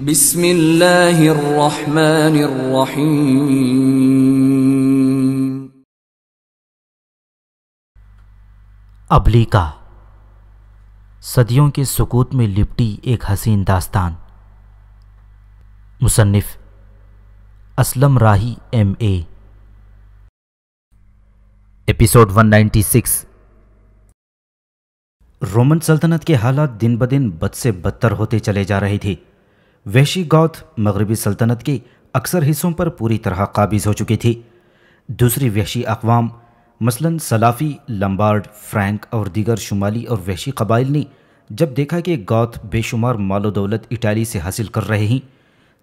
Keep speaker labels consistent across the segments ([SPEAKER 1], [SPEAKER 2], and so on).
[SPEAKER 1] बिस्मिल्लाहिर्रहमानिर्रहीम अबलीका सदियों के सुकूत में लिपटी एक हसीन दास्तान मुसन्फ़ Aslam Rahi M A episode 196 Roman सल्तनत के हालात दिन ब दिन बद से बदतर होते चले जा रहे थे वैशी गौथ मगरबी सल्तनत के अक्सर हिस्सों पर पूरी तरह काबिज हो चुकी थी दूसरी वैशी अकवाम मसलन सलाफ़ी लम्बार्ड फ्रैंक और दीगर शुमाली और वैशी कबाइल ने जब देखा कि गौथ बेशुमार मालो दौलत इटाली से हासिल कर रहे हैं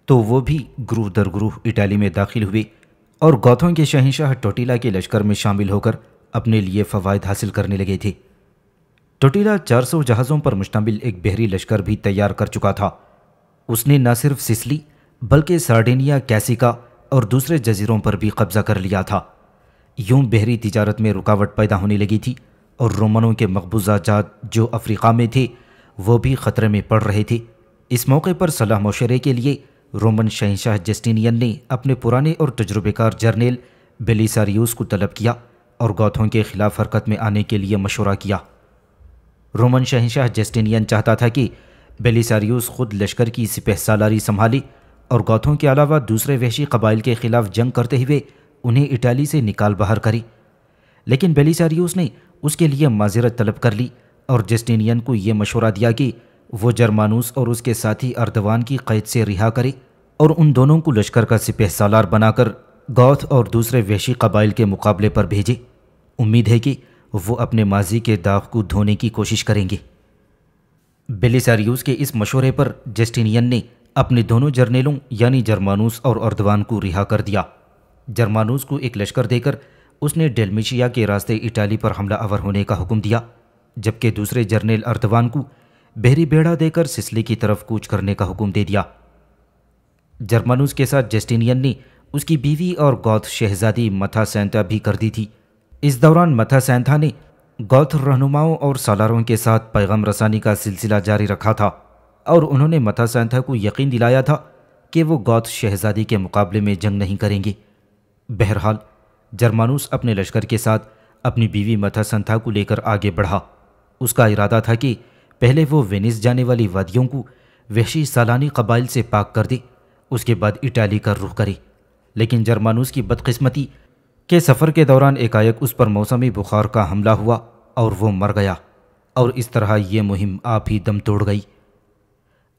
[SPEAKER 1] तो वो भी ग्रूह दर ग्रूह इटाली में दाखिल हुए और गौथों के शहनशाह टोटीला के लश्कर में शामिल होकर अपने लिए फ़वाद हासिल करने लगे थे टोटीला 400 जहाज़ों पर मुश्तमिल एक बहरी लश्कर भी तैयार कर चुका था उसने न सिर्फ सिसली बल्कि सार्डिनिया कैसिका और दूसरे जजीरों पर भी कब्जा कर लिया था यूं बहरी तजारत में रुकावट पैदा होने लगी थी और रोमनों के मकबूजा जात जो अफ्रीका में थे वो भी ख़तरे में पड़ रहे थे इस मौके पर सलाह मशरे के लिए रोमन शहनशाह जस्टिनियन ने अपने पुराने और तजुर्बेकार जर्नेल बेलिसारियूस को तलब किया और गौथों के खिलाफ हरकत में आने के लिए मशवरा किया रोमन शहनशाह जस्टिनियन चाहता था कि बेलिसारियोस खुद लश्कर की सिपह सालारी संभाली और गौथों के अलावा दूसरे वहशी कबाइल के खिलाफ जंग करते हुए उन्हें इटाली से निकाल बाहर करी लेकिन बेलिसारियोस ने उसके लिए माजरत तलब कर ली और जस्टिनियन को यह मशवरा दिया कि वो जर्मानूस और उसके साथी अर्दवान की कैद से रिहा करे और उन दोनों को लश्कर का सिपह सालार बनाकर गौथ और दूसरे वहशी कबाइल के मुकाबले पर भेजे उम्मीद है कि वो अपने माजी के दाग को धोने की कोशिश करेंगे बेलिसारियोस के इस मशवरे पर जस्टिनियन ने अपने दोनों जर्नेलों यानी जर्मानूस और अर्दवान को रिहा कर दिया जर्मानूस को एक लश्कर देकर उसने डेलमिशिया के रास्ते इटाली पर हमला अवर होने का हुक्म दिया जबकि दूसरे जर्नेल अर्दवान को बहरी बेड़ा देकर सिसली की तरफ कूच करने का हुक्म दे दिया जर्मानूस के साथ जस्टिनियन ने उसकी बीवी और गौथ शहजादी मथा सैंता भी कर दी थी इस दौरान मथा सैंथा ने गौथ रहनुमाओं और सालारों के साथ पैगाम रसानी का सिलसिला जारी रखा था और उन्होंने मथासैंथा को यकीन दिलाया था कि वो गौथ शहजादी के मुकाबले में जंग नहीं करेंगे बहरहाल जर्मानूस अपने लश्कर के साथ अपनी बीवी मथासंथा को लेकर आगे बढ़ा उसका इरादा था कि पहले वो वेनिस जाने वाली वादियों को वहशी सालानी कबाइल से पाक कर दे उसके बाद इटाली का रुख करे लेकिन जर्मानूस की बदकिस्मती के सफ़र के दौरान एकाएक उस पर मौसमी बुखार का हमला हुआ और वो मर गया और इस तरह ये मुहिम आप ही दम तोड़ गई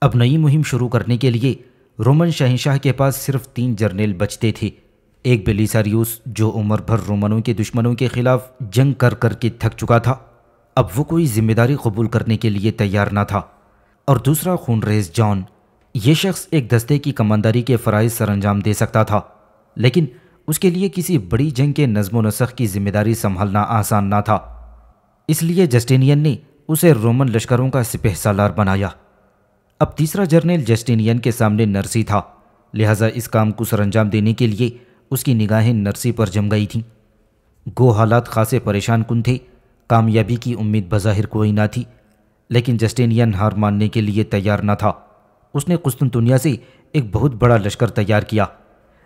[SPEAKER 1] अब नई मुहिम शुरू करने के लिए रोमन शहनशाह के पास सिर्फ तीन जर्नेल बचते थे एक बेलीसारियूस जो उम्र भर रोमनों के दुश्मनों के खिलाफ जंग कर कर के थक चुका था अब वो कोई जिम्मेदारी कबूल करने के लिए तैयार ना था और दूसरा खूनरेज जॉन ये शख्स एक दस्ते की कमानदारी के फ़राइज सरंजाम दे सकता था लेकिन उसके लिए किसी बड़ी जंग के नज़म नसख की जिम्मेदारी संभालना आसान ना था इसलिए जस्टिनियन ने उसे रोमन लश्करों का सिपह सालार बनाया अब तीसरा जर्नल जस्टिनियन के सामने नरसी था लिहाजा इस काम को सरंजाम देने के लिए उसकी निगाहें नरसी पर जम गई थीं गो हालात खासे परेशान कुन थे कामयाबी की उम्मीद बज़ाहिर कोई ना थी लेकिन जस्टिनियन हार मानने के लिए तैयार ना था उसने कुस्तुनतुनिया से एक बहुत बड़ा लश्कर तैयार किया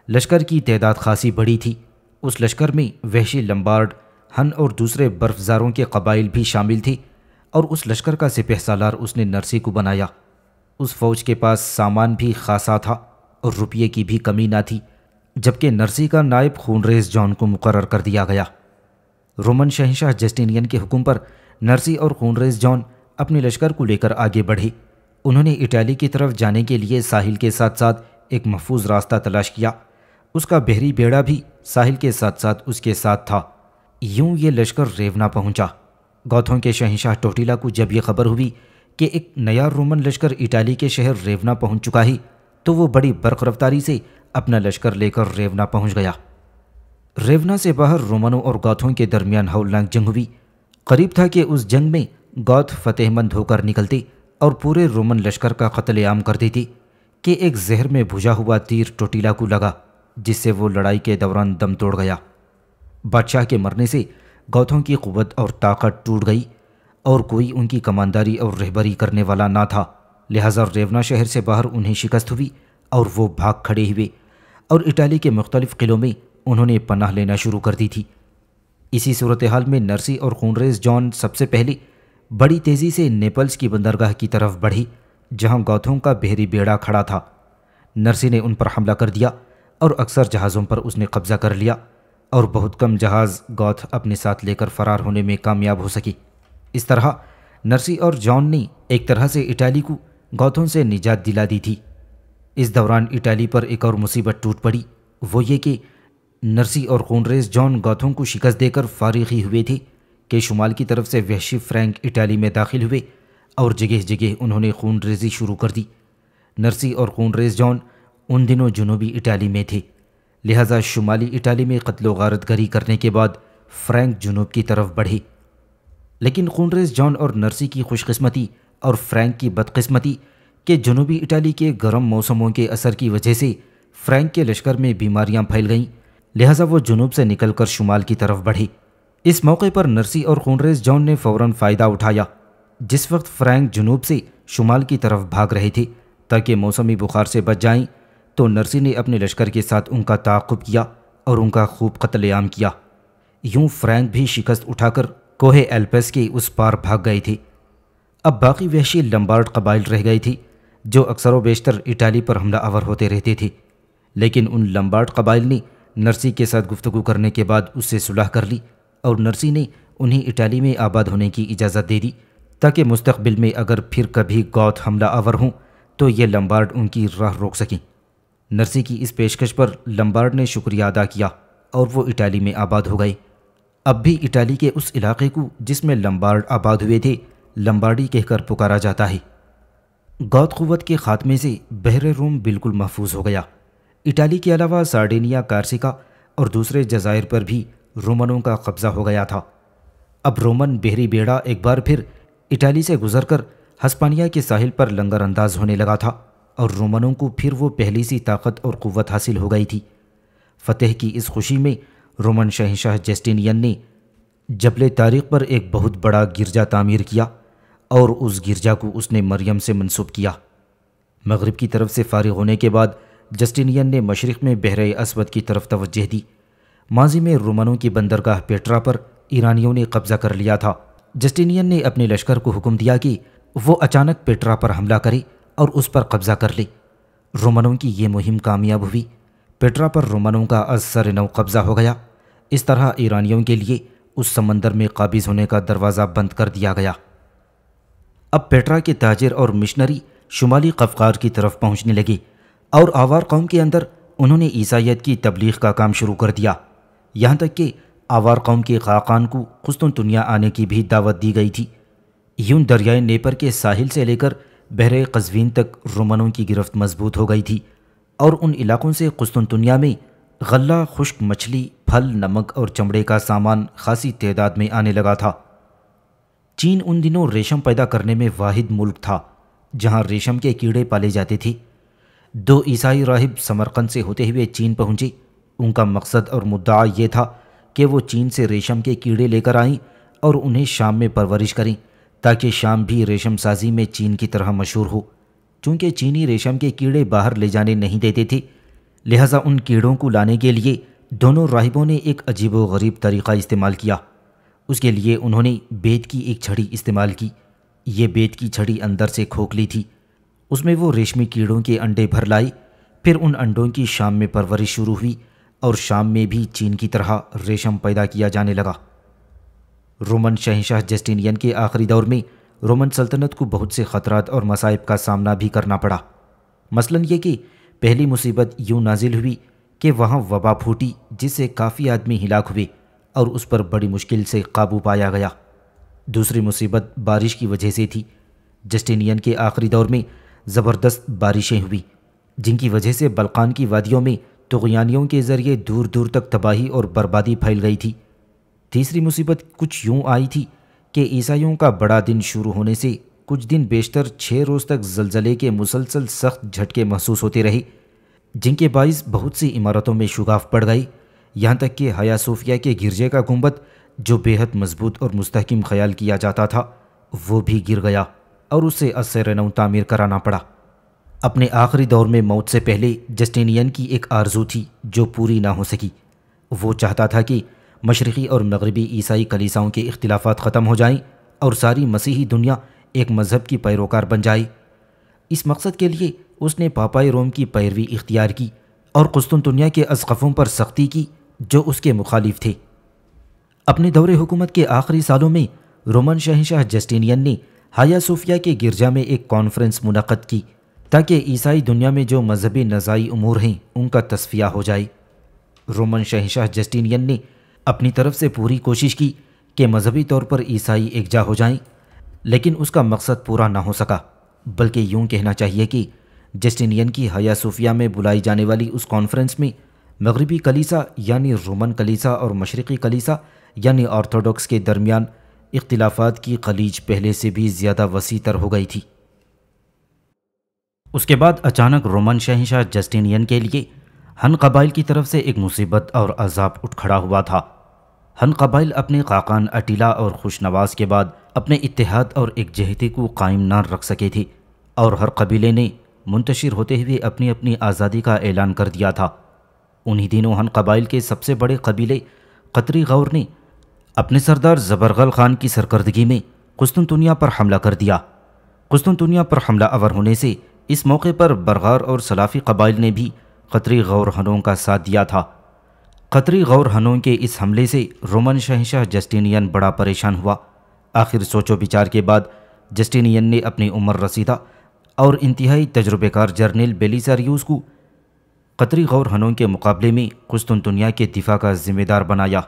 [SPEAKER 1] लश्कर की तैदाद खासी बड़ी थी उस लश्कर में वहशी लम्बार्ड हन और दूसरे बर्फजारों के कबाइल भी शामिल थी और उस लश्कर का सिपह सालार उसने नरसी को बनाया उस फौज के पास सामान भी खासा था और रुपये की भी कमी ना थी जबकि नरसी का नायब खूनरेज जॉन को मुकर कर दिया गया रोमन शहनशाह जस्टिनियन के हुक्म पर नरसी और खूनरेज जॉन अपने लश्कर को लेकर आगे बढ़े उन्होंने इटाली की तरफ जाने के लिए साहिल के साथ साथ एक महफूज रास्ता तलाश किया उसका बहरी बेड़ा भी साहिल के साथ साथ उसके साथ था यूं ये लश्कर रेवना पहुंचा गौथों के शहनशाह टोटीला को जब यह खबर हुई कि एक नया रोमन लश्कर इटाली के शहर रेवना पहुंच चुका ही तो वो बड़ी बर्क रफ्तारी से अपना लश्कर लेकर रेवना पहुंच गया रेवना से बाहर रोमनों और गौथों के दरमियान हौलनाक जंग हुई करीब था कि उस जंग में गौथ फतेहमंद होकर निकलती और पूरे रोमन लश्कर का आम कर देती कि एक जहर में भुजा हुआ तीर टोटीला को लगा जिससे वो लड़ाई के दौरान दम तोड़ गया बादशाह के मरने से गौथों की क़वत और ताकत टूट गई और कोई उनकी कमानदारी और रहबरी करने वाला ना था लिहाजा रेवना शहर से बाहर उन्हें शिकस्त हुई और वो भाग खड़े हुए और इटाली के मुख्तलिफ़ क़िलों में उन्होंने पनाह लेना शुरू कर दी थी इसी सूरत हाल में नरसी और खूनरेज जॉन सबसे पहले बड़ी तेज़ी से नेपल्स की बंदरगाह की तरफ बढ़ी जहां गौथों का बहरी बेड़ा खड़ा था नरसी ने उन पर हमला कर दिया और अक्सर जहाज़ों पर उसने कब्ज़ा कर लिया और बहुत कम जहाज़ गौथ अपने साथ लेकर फरार होने में कामयाब हो सकी इस तरह नर्सी और जॉन ने एक तरह से इटाली को गौथों से निजात दिला दी थी इस दौरान इटाली पर एक और मुसीबत टूट पड़ी वो ये कि नर्सी और कोनरेज जॉन गौथों को शिकस्त देकर फारिग ही हुए थे कि शुमाल की तरफ से वहशी फ्रैंक इटाली में दाखिल हुए और जगह जगह उन्होंने खून रेजी शुरू कर दी नर्सी और खूनरेज जॉन उन दिनों जुनूबी इटाली में थे लिहाजा शुमाली इटाली में कत्लो गारत गरी करने के बाद फ्रैंक जुनूब की तरफ बढ़ी लेकिन खूनरेज जॉन और नर्सी की खुशकस्मती और फ्रैंक की बदकस्मती के जनूबी इटाली के गर्म मौसमों के असर की वजह से फ्रैंक के लश्कर में बीमारियां फैल गईं लिहाजा वो जनूब से निकलकर शुमाल की तरफ बढ़ी इस मौके पर नर्सी और खूनरेज जॉन ने फौरन फ़ायदा उठाया जिस वक्त फ्रैंक जनूब से शुमाल की तरफ भाग रहे थे ताकि मौसमी बुखार से बच जाएं तो नरसी ने अपने लश्कर के साथ उनका ताकुब किया और उनका खूब कत्लेआम किया यूं फ्रैंक भी शिकस्त उठाकर कोहे एल्पस के उस पार भाग गई थी अब बाकी वहशी लम्बार्ड कबाइल रह गई थी जो अक्सर व बेशतर इटाली पर हमला आवर होते रहते थे लेकिन उन लम्बार्ड कबाइल ने नरसी के साथ गुफ्तगु करने के बाद उससे सुलह कर ली और नरसी ने उन्हें इटाली में आबाद होने की इजाज़त दे दी ताकि मुस्तबिल में अगर फिर कभी गौत हमला आवर हों तो ये लम्बार्ड उनकी राह रोक सकें नरसी की इस पेशकश पर लम्बार्ड ने शुक्रिया अदा किया और वो इटाली में आबाद हो गए अब भी इटाली के उस इलाके को जिसमें लम्बार्ड आबाद हुए थे लम्बार्डी कहकर पुकारा जाता है गौत क़वत के ख़ात्मे से बहर रोम बिल्कुल महफूज हो गया इटाली के अलावा सार्डिनिया कार्सिका और दूसरे जजायर पर भी रोमनों का कब्ज़ा हो गया था अब रोमन बहरी बेड़ा एक बार फिर इटाली से गुजरकर हस्पानिया के साहिल पर लंगर अंदाज होने लगा था और रोमनों को फिर वो पहली सी ताकत और क़वत हासिल हो गई थी फतेह की इस खुशी में रोमन शहनशाह जस्टिनियन ने जबल तारीख पर एक बहुत बड़ा गिरजा तामीर किया और उस गिरजा को उसने मरियम से मनसूब किया मगरब की तरफ से फारिग होने के बाद जस्टिनियन ने मशरक़ में बहर असवद की तरफ तोजह दी माजी में रोमनों की बंदरगाह पेट्रा पर ईरानियों ने कब्ज़ा कर लिया था जस्टिनियन ने अपने लश्कर को हुक्म दिया कि वो अचानक पेट्रा पर हमला करे और उस पर कब्जा कर ली रोमनों की ये मुहिम कामयाब हुई पेट्रा पर रोमनों का असर नौ कब्जा हो गया इस तरह ईरानियों के लिए उस समंदर में काबिज होने का दरवाज़ा बंद कर दिया गया अब पेट्रा के ताजिर और मिशनरी शुमाली कफकार की तरफ पहुंचने लगे और आवार कौम के अंदर उन्होंने ईसाइत की तबलीग का काम शुरू कर दिया यहाँ तक कि आवार कौम के खाकान को खुस्तुन दुनिया आने की भी दावत दी गई थी यूं दरियाए नेपर के साहिल से लेकर बहर कस्वीन तक रोमनों की गिरफ्त मजबूत हो गई थी और उन इलाकों से कुस्तुनतुनिया में गला खुश्क मछली फल नमक और चमड़े का सामान खासी तदाद में आने लगा था चीन उन दिनों रेशम पैदा करने में वाहिद मुल्क था जहां रेशम के कीड़े पाले जाते थे दो ईसाई राहिब समरकंद से होते हुए चीन पहुंचे उनका मकसद और मुद्दा ये था कि वो चीन से रेशम के कीड़े लेकर आएं और उन्हें शाम में परवरिश करें ताकि शाम भी रेशम साजी में चीन की तरह मशहूर हो चूँकि चीनी रेशम के कीड़े बाहर ले जाने नहीं देते थे लिहाजा उन कीड़ों को लाने के लिए दोनों राहिबों ने एक अजीब व गरीब तरीक़ा इस्तेमाल किया उसके लिए उन्होंने बेत की एक छड़ी इस्तेमाल की ये बेत की छड़ी अंदर से खोखली थी उसमें वो रेशमी कीड़ों के अंडे भर लाई फिर उन अंडों की शाम में परवरिश शुरू हुई और शाम में भी चीन की तरह रेशम पैदा किया जाने लगा रोमन शहनशाह जस्टिनियन के आखिरी दौर में रोमन सल्तनत को बहुत से ख़तरात और मसाइब का सामना भी करना पड़ा मसलन ये कि पहली मुसीबत यूँ नाजिल हुई कि वहाँ वबा फूटी जिससे काफ़ी आदमी हिलाक हुए और उस पर बड़ी मुश्किल से काबू पाया गया दूसरी मुसीबत बारिश की वजह से थी जस्टिनियन के आखिरी दौर में ज़बरदस्त बारिशें हुई जिनकी वजह से बलकान की वादियों में तुगयानियों के ज़रिए दूर दूर तक तबाही और बर्बादी फैल गई थी तीसरी मुसीबत कुछ यूं आई थी कि ईसाइयों का बड़ा दिन शुरू होने से कुछ दिन बेशतर छः रोज़ तक जलजले के मुसलसल सख्त झटके महसूस होते रहे जिनके बायस बहुत सी इमारतों में शुगाफ पड़ गई यहाँ तक कि हया सूफिया के गिरजे का गुंबद जो बेहद मजबूत और मुस्तकम ख्याल किया जाता था वो भी गिर गया और उसे असर नौ तामीर कराना पड़ा अपने आखिरी दौर में मौत से पहले जस्टिनियन की एक आरजू थी जो पूरी ना हो सकी वो चाहता था कि मशरक़ी और मगरबी ईसाई कलीसाओं के इख्तलाफ़ ख़त्म हो जाएं और सारी मसीही दुनिया एक मज़हब की पैरोकार बन जाए इस मकसद के लिए उसने पापाई रोम की पैरवी इख्तियार की और कुस्तुनतुनिया के असकफ़ों पर सख्ती की जो उसके मुखालिफ थे अपने दौरे हुकूमत के आखिरी सालों में रोमन शहनशाह जस्टिनियन ने हाया सूफिया के गिरजा में एक कॉन्फ्रेंस मुनद की ताकि ईसाई दुनिया में जो मजहबी नज़ाई अमूर हैं उनका तस्फिया हो जाए रोमन शहनशाह जस्टिनियन ने अपनी तरफ से पूरी कोशिश की कि मजहबी तौर पर ईसाई एकजा हो जाएं, लेकिन उसका मकसद पूरा ना हो सका बल्कि यूं कहना चाहिए कि जस्टिनियन की हया सूफिया में बुलाई जाने वाली उस कॉन्फ्रेंस में मगरबी कलीसा यानी रोमन कलीसा और मशरक़ी कलीसा यानी ऑर्थोडॉक्स के दरमियान इख्तलाफात की खलीज पहले से भी ज़्यादा वसी तर हो गई थी उसके बाद अचानक रोमन शहनशाह जस्टिनियन के लिए हन कबाइल की तरफ से एक मुसीबत और अजाब उठ खड़ा हुआ था हन कबाइल अपने काकान अटीला और ख़ुशनवास के बाद अपने इतिहाद और एकजहती को कायम न रख सके थी और हर कबीले ने मुंतशिर होते हुए अपनी अपनी आज़ादी का ऐलान कर दिया था उन्हीं दिनों हन कबाइल के सबसे बड़े कबीले कतरी गौर ने अपने सरदार जबरगल खान की सरकर्दगी में कुस्तुनतुनिया पर हमला कर दिया कुस्तुनतुनिया पर हमला अवर होने से इस मौके पर बरगार और सलाफ़ी कबाइल ने भी कतरी गौर हनों का साथ दिया था कतरी गौर हनों के इस हमले से रोमन शहशाह जस्टिनियन बड़ा परेशान हुआ आखिर सोचो विचार के बाद जस्टिनियन ने अपनी उम्र रसीदा और इंतहाई तजुर्बेकार जर्नल बेलीसारियूस को कतरी गौर हनों के मुकाबले में कुस्तुनतुनिया के दिफा का जिम्मेदार बनाया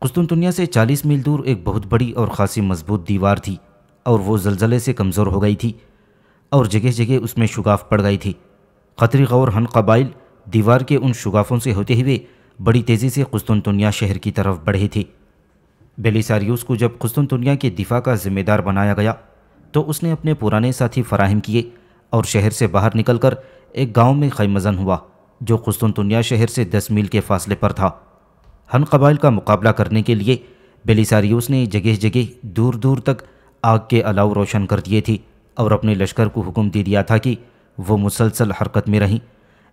[SPEAKER 1] कुस्तुनतुनिया से 40 मील दूर एक बहुत बड़ी और खासी मजबूत दीवार थी और वो जलजले से कमज़ोर हो गई थी और जगह जगह उसमें शुगाफ पड़ गई थी कतरी गौर हन कबाइल दीवार के उन शुगाफों से होते हुए बड़ी तेज़ी से कुस्तुनतुनिया शहर की तरफ बढ़े थे बेलिसारियूस को जब कुस्तुनतुनिया के दिफा का जिम्मेदार बनाया गया तो उसने अपने पुराने साथी फराहम किए और शहर से बाहर निकलकर एक गांव में खैमजन हुआ जो कुस्तुनतुनिया शहर से दस मील के फासले पर था हन कबाइल का मुकाबला करने के लिए बेलिसारियूस ने जगह जगह दूर दूर तक आग के अलाव रोशन कर दिए थे और अपने लश्कर को हुक्म दे दिया था कि वो मुसलसल हरकत में रहें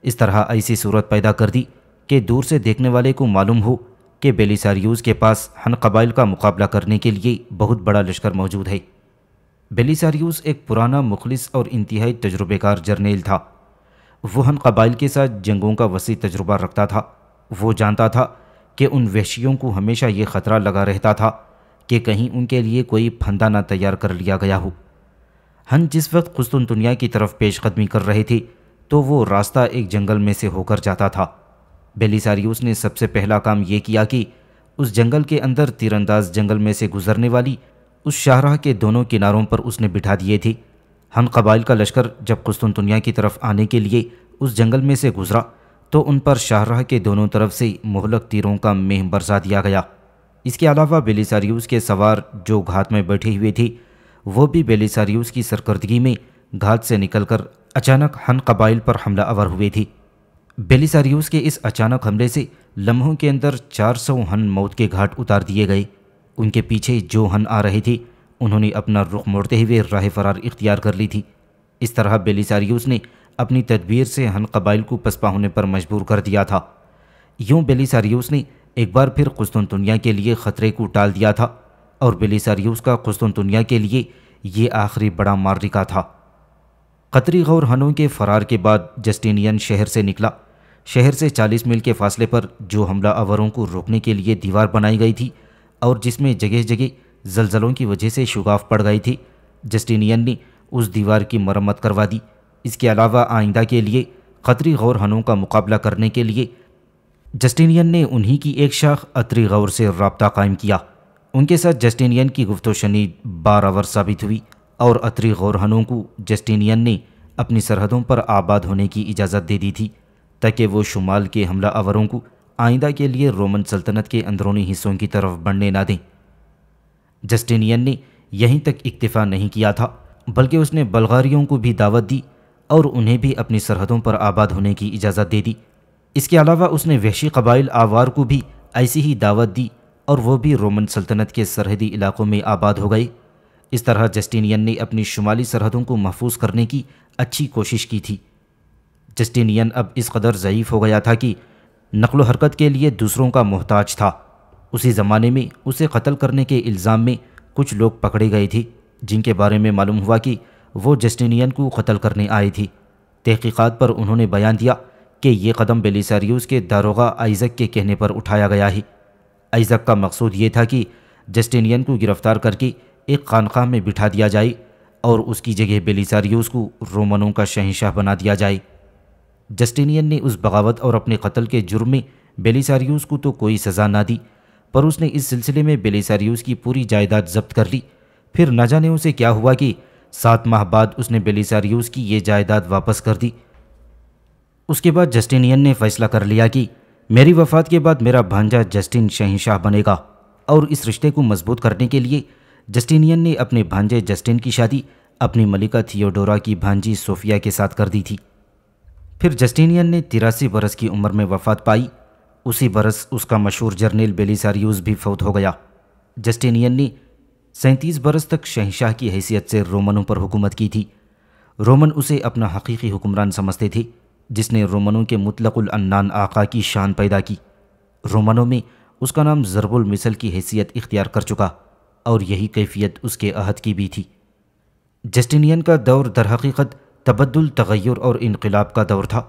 [SPEAKER 1] इस तरह ऐसी सूरत पैदा कर दी कि दूर से देखने वाले को मालूम हो कि बेलीसारियूज़ के पास हन कबाइल का मुकाबला करने के लिए बहुत बड़ा लश्कर मौजूद है बेलीसारियूज़ एक पुराना मुखलिस और इंतहाई तजुर्बेकार जर्नेल था वह हन कबाइल के साथ जंगों का वसी तजुर्बा रखता था वो जानता था कि उन वहशियों को हमेशा ये ख़तरा लगा रहता था कि कहीं उनके लिए कोई फंदा ना तैयार कर लिया गया हो हन जिस वक्त खुस्तुन दुनिया की तरफ पेशकदमी कर रहे थे तो वो रास्ता एक जंगल में से होकर जाता था बेलिसारियोस ने सबसे पहला काम ये किया कि उस जंगल के अंदर तीरंदाज जंगल में से गुजरने वाली उस शाहराह के दोनों किनारों पर उसने बिठा दिए थे हम कबाइल का लश्कर जब कुस्तुनतुनिया की तरफ आने के लिए उस जंगल में से गुजरा तो उन पर शाहराह के दोनों तरफ से मोहलक तीरों का मेह बरसा दिया गया इसके अलावा बेलिसारियूस के सवार जो घात में बैठे हुए थे वो भी बेलिसारियूस की सरकर्दगी में घात से निकलकर अचानक हन कबाइल पर हमला अवर हुए थी बेलिसारियोस के इस अचानक हमले से लम्हों के अंदर 400 हन मौत के घाट उतार दिए गए उनके पीछे जो हन आ रहे थे उन्होंने अपना रुख मोड़ते हुए राह फरार इख्तियार कर ली थी इस तरह बेलिसारियोस ने अपनी तदबीर से हन कबाइल को पसपा होने पर मजबूर कर दिया था यूं बेलिसारियोस ने एक बार फिर कुस्तुनतुनिया के लिए ख़तरे को टाल दिया था और बेलिसारियोस का कुस्तुनतुनिया के लिए ये आखिरी बड़ा मार्रिका था कतरी गौर हनों के फरार के बाद जस्टिनियन शहर से निकला शहर से 40 मील के फासले पर जो हमला आवरों को रोकने के लिए दीवार बनाई गई थी और जिसमें जगह जगह जलजलों की वजह से शुगाफ पड़ गई थी जस्टिनियन ने उस दीवार की मरम्मत करवा दी इसके अलावा आइंदा के लिए खतरी गौर हनों का मुकाबला करने के लिए जस्टिनियन ने उन्हीं की एक शाख अतरी गौर से रबता कायम किया उनके साथ जस्टिनियन की गुफ्तोशनी आवर साबित हुई और अतरी गौरहनों को जस्टिनियन ने अपनी सरहदों पर आबाद होने की इजाज़त दे दी थी ताकि वो शुमाल के हमला आवरों को आइंदा के लिए रोमन सल्तनत के अंदरूनी हिस्सों की तरफ बढ़ने ना दें जस्टिनियन ने यहीं तक इक्तफा नहीं किया था बल्कि उसने बल्गारियों को भी दावत दी और उन्हें भी अपनी सरहदों पर आबाद होने की इजाज़त दे दी इसके अलावा उसने वहशी कबाइल आवार को भी ऐसी ही दावत दी और वह भी रोमन सल्तनत के सरहदी इलाकों में आबाद हो गई इस तरह जस्टिनियन ने अपनी शुमाली सरहदों को महफूज करने की अच्छी कोशिश की थी जस्टिनियन अब इस कदर ज़यीफ़ हो गया था कि नकल हरकत के लिए दूसरों का मोहताज था उसी ज़माने में उसे कत्ल करने के इल्ज़ाम में कुछ लोग पकड़े गए थे जिनके बारे में मालूम हुआ कि वो जस्टिनियन को कत्ल करने आई थी तहकीक़ात पर उन्होंने बयान दिया कि ये कदम बेलिसारियस के दारोगा आइजक के कहने पर उठाया गया है आइजक का मकसूद ये था कि जस्टिनियन को गिरफ़्तार करके एक खानखा में बिठा दिया जाए और उसकी जगह बेलिसारियोस को रोमनों का शहनशाह बना दिया जाए जस्टिनियन ने उस बगावत और अपने कत्ल के जुर्म में बेलिसारियोस को तो कोई सज़ा ना दी पर उसने इस सिलसिले में बेलिसारियोस की पूरी जायदाद जब्त कर ली फिर न जाने उसे क्या हुआ कि सात माह बाद उसने बेलिसारियोस की ये जायदाद वापस कर दी उसके बाद जस्टिनियन ने फैसला कर लिया कि मेरी वफात के बाद मेरा भांजा जस्टिन शहनशाह बनेगा और इस रिश्ते को मजबूत करने के लिए जस्टिनियन ने अपने भांजे जस्टिन की शादी अपनी मलिका थियोडोरा की भांजी सोफिया के साथ कर दी थी फिर जस्टिनियन ने तिरासी बरस की उम्र में वफात पाई उसी बरस उसका मशहूर जर्नेल बेलिसारियूस भी फौत हो गया जस्टिनियन ने सैंतीस बरस तक शहशाह की हैसियत से रोमनों पर हुकूमत की थी रोमन उसे अपना हकीकी हुक्मरान समझते थे जिसने रोमनों के मुतलकुलन्नान आका की शान पैदा की रोमनों में उसका नाम जरबुल मिसल की हैसियत इख्तियार कर चुका और यही कैफियत उसके अहद की भी थी जस्टिनियन का दौर दरहकीकत तबद्दुल तगैर और इनकलाब का दौर था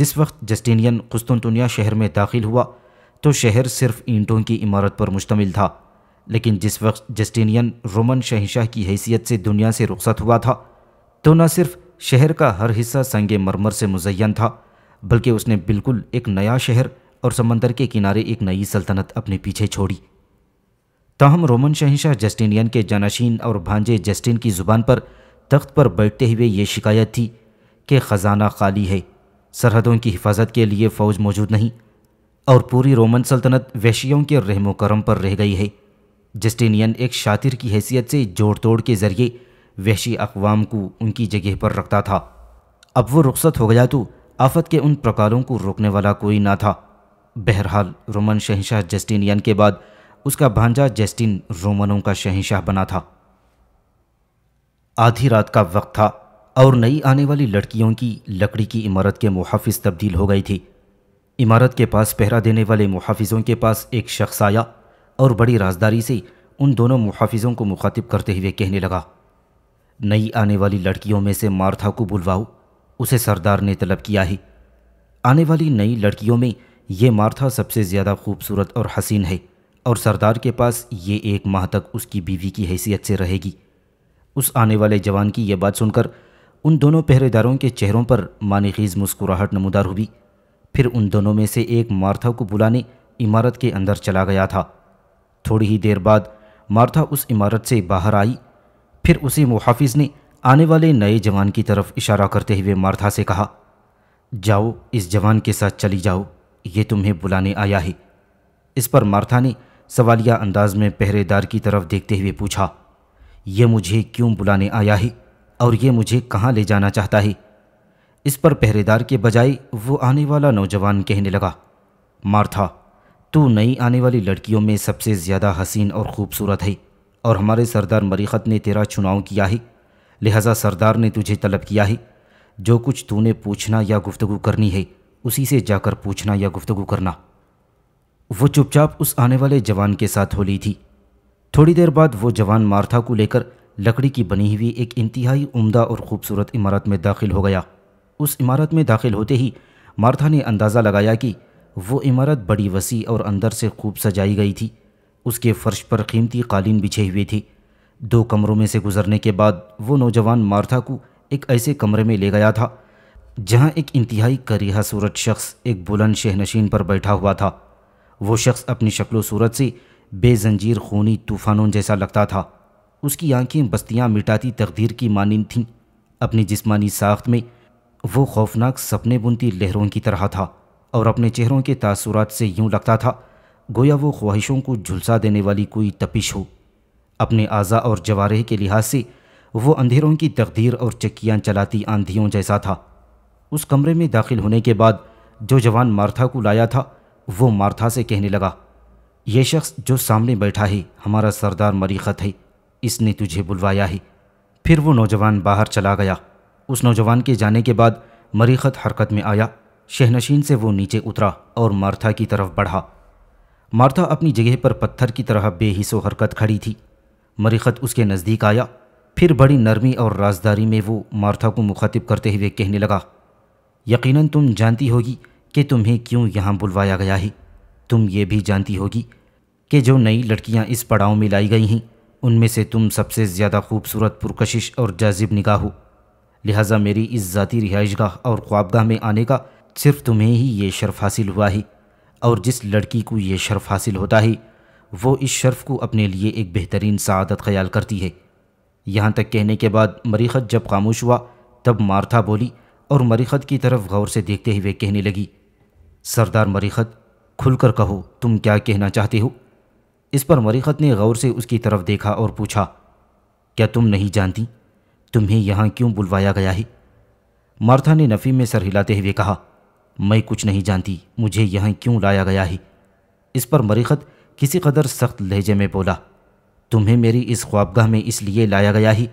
[SPEAKER 1] जिस वक्त जस्टिनियन कुस्तुनतुनिया शहर में दाखिल हुआ तो शहर सिर्फ ईंटों की इमारत पर मुश्तमिल था लेकिन जिस वक्त जस्टिनियन रोमन शहशाह की हैसियत से दुनिया से रुखसत हुआ था तो न सिर्फ शहर का हर हिस्सा संग मरमर से मुजयन था बल्कि उसने बिल्कुल एक नया शहर और समंदर के किनारे एक नई सल्तनत अपने पीछे छोड़ी ताहम रोमन शहनशाह जस्टिनियन के जानशीन और भांजे जस्टिन की ज़ुबान पर तख्त पर बैठते हुए ये शिकायत थी कि ख़जाना खाली है सरहदों की हिफाजत के लिए फ़ौज मौजूद नहीं और पूरी रोमन सल्तनत वैशियों के रहमोक्रम पर रह गई है जस्टिनियन एक शातिर की हैसियत से जोड़ तोड़ के ज़रिए वैशी अकवाम को उनकी जगह पर रखता था अब वो रुख्सत हो गया तो आफत के उन प्रकारों को रोकने वाला कोई ना था बहरहाल रोमन शहनशाह जस्टिनियन के बाद उसका भांजा जेस्टिन रोमनों का शहंशाह बना था आधी रात का वक्त था और नई आने वाली लड़कियों की लकड़ी की इमारत के मुहाफ़ तब्दील हो गई थी इमारत के पास पहरा देने वाले मुहाफिजों के पास एक शख्स आया और बड़ी राजदारी से उन दोनों मुहाफिजों को मुखातिब करते हुए कहने लगा नई आने वाली लड़कियों में से मार्था को बुलवाओ उसे सरदार ने तलब किया है आने वाली नई लड़कियों में ये मार्था सबसे ज़्यादा खूबसूरत और हसीन है और सरदार के पास ये एक माह तक उसकी बीवी की हैसियत से रहेगी उस आने वाले जवान की यह बात सुनकर उन दोनों पहरेदारों के चेहरों पर मानखीज़ मुस्कुराहट नमदार हुई फिर उन दोनों में से एक मार्था को बुलाने इमारत के अंदर चला गया था थोड़ी ही देर बाद मार्था उस इमारत से बाहर आई फिर उसी मुहाफिज ने आने वाले नए जवान की तरफ इशारा करते हुए मार्था से कहा जाओ इस जवान के साथ चली जाओ ये तुम्हें बुलाने आया है इस पर मार्था ने सवालिया अंदाज में पहरेदार की तरफ देखते हुए पूछा यह मुझे क्यों बुलाने आया है और यह मुझे कहाँ ले जाना चाहता है इस पर पहरेदार के बजाय वो आने वाला नौजवान कहने लगा मार्था तू नई आने वाली लड़कियों में सबसे ज़्यादा हसीन और ख़ूबसूरत है और हमारे सरदार मरीखत ने तेरा चुनाव किया है लिहाजा सरदार ने तुझे तलब किया है जो कुछ तूने पूछना या गुफ्तु करनी है उसी से जाकर पूछना या गुफ्तु करना वो चुपचाप उस आने वाले जवान के साथ होली थी थोड़ी देर बाद वो जवान मार्था को लेकर लकड़ी की बनी हुई एक इंतहाई उम्दा और ख़ूबसूरत इमारत में दाखिल हो गया उस इमारत में दाखिल होते ही मार्था ने अंदाज़ा लगाया कि वो इमारत बड़ी वसी और अंदर से खूब सजाई गई थी उसके फर्श पर कीमती कालीन बिछे हुए थे दो कमरों में से गुजरने के बाद वो नौजवान मार्था को एक ऐसे कमरे में ले गया था जहाँ एक इंतहाई करीहा सूरत शख्स एक बुलंद शहनशीन पर बैठा हुआ था वो शख्स अपनी शक्ल सूरत से बेजंजीर खूनी तूफानों जैसा लगता था उसकी आंखें बस्तियां मिटाती तकदीर की मानंद थीं अपनी जिस्मानी साख्त में वो खौफनाक सपने बुनती लहरों की तरह था और अपने चेहरों के तासुरात से यूं लगता था गोया वो ख्वाहिशों को झुलसा देने वाली कोई तपिश हो अपने आज़ा और जवारे के लिहाज से वो अंधेरों की तकदीर और चक्कियाँ चलाती आंधियों जैसा था उस कमरे में दाखिल होने के बाद जो जवान मार्था को लाया था वो मार्था से कहने लगा ये शख्स जो सामने बैठा है हमारा सरदार मरीखत है इसने तुझे बुलवाया है फिर वो नौजवान बाहर चला गया उस नौजवान के जाने के बाद मरीखत हरकत में आया शहनशीन से वो नीचे उतरा और मार्था की तरफ बढ़ा मार्था अपनी जगह पर पत्थर की तरह बेहिसो हरकत खड़ी थी मरीखत उसके नज़दीक आया फिर बड़ी नरमी और राजदारी में वो मार्था को मुखातिब करते हुए कहने लगा यकीनन तुम जानती होगी कि तुम्हें क्यों यहाँ बुलवाया गया है तुम ये भी जानती होगी कि जो नई लड़कियाँ इस पड़ाव में लाई गई हैं उनमें से तुम सबसे ज़्यादा खूबसूरत पुरकशिश और जाजिब निगाह हो लिहाजा मेरी इस ज़ाती रिहाइशगाह और ख्वाबगाह में आने का सिर्फ तुम्हें ही ये शर्फ हासिल हुआ है और जिस लड़की को ये शर्फ हासिल होता है वो इस शर्फ को अपने लिए एक बेहतरीन सदत ख्याल करती है यहाँ तक कहने के बाद मरीखत जब खामोश हुआ तब मारथा बोली और मरीखत की तरफ गौर से देखते हुए कहने लगी सरदार मरीखत खुलकर कहो तुम क्या कहना चाहते हो इस पर मरीखत ने गौर से उसकी तरफ देखा और पूछा क्या तुम नहीं जानती तुम्हें यहाँ क्यों बुलवाया गया है मार्था ने नफ़ी में सर हिलाते हुए कहा मैं कुछ नहीं जानती मुझे यहाँ क्यों लाया गया है इस पर मरीखत किसी कदर सख्त लहजे में बोला तुम्हें मेरी इस ख्वाबगाह में इसलिए लाया गया है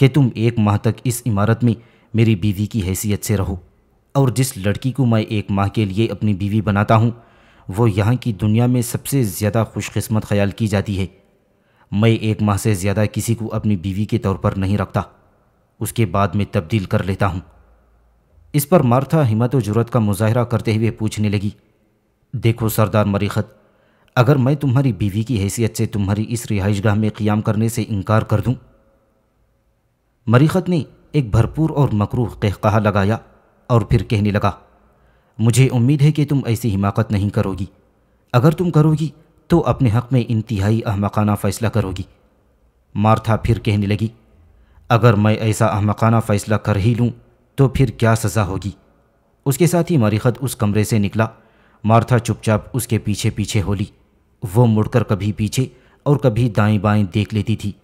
[SPEAKER 1] कि तुम एक माह तक इस इमारत में मेरी बीवी की हैसियत से रहो और जिस लड़की को मैं एक माह के लिए अपनी बीवी बनाता हूँ वो यहाँ की दुनिया में सबसे ज़्यादा खुशकस्मत ख्याल की जाती है मैं एक माह से ज़्यादा किसी को अपनी बीवी के तौर पर नहीं रखता उसके बाद में तब्दील कर लेता हूँ इस पर मार्था हिम्मत और जरूरत का मुजाहरा करते हुए पूछने लगी देखो सरदार मरीखत अगर मैं तुम्हारी बीवी की हैसियत से तुम्हारी इस रिहाइशगाह में क्याम करने से इनकार कर दूँ मरीखत ने एक भरपूर और मकरूह कहकहा लगाया और फिर कहने लगा मुझे उम्मीद है कि तुम ऐसी हिमाकत नहीं करोगी अगर तुम करोगी तो अपने हक़ में इंतहाई अहमकाना फ़ैसला करोगी मार्था फिर कहने लगी अगर मैं ऐसा अहमकाना फ़ैसला कर ही लूँ तो फिर क्या सज़ा होगी उसके साथ ही मरीखत उस कमरे से निकला मार्था चुपचाप उसके पीछे पीछे होली वो मुड़कर कभी पीछे और कभी दाएं बाएं देख लेती थी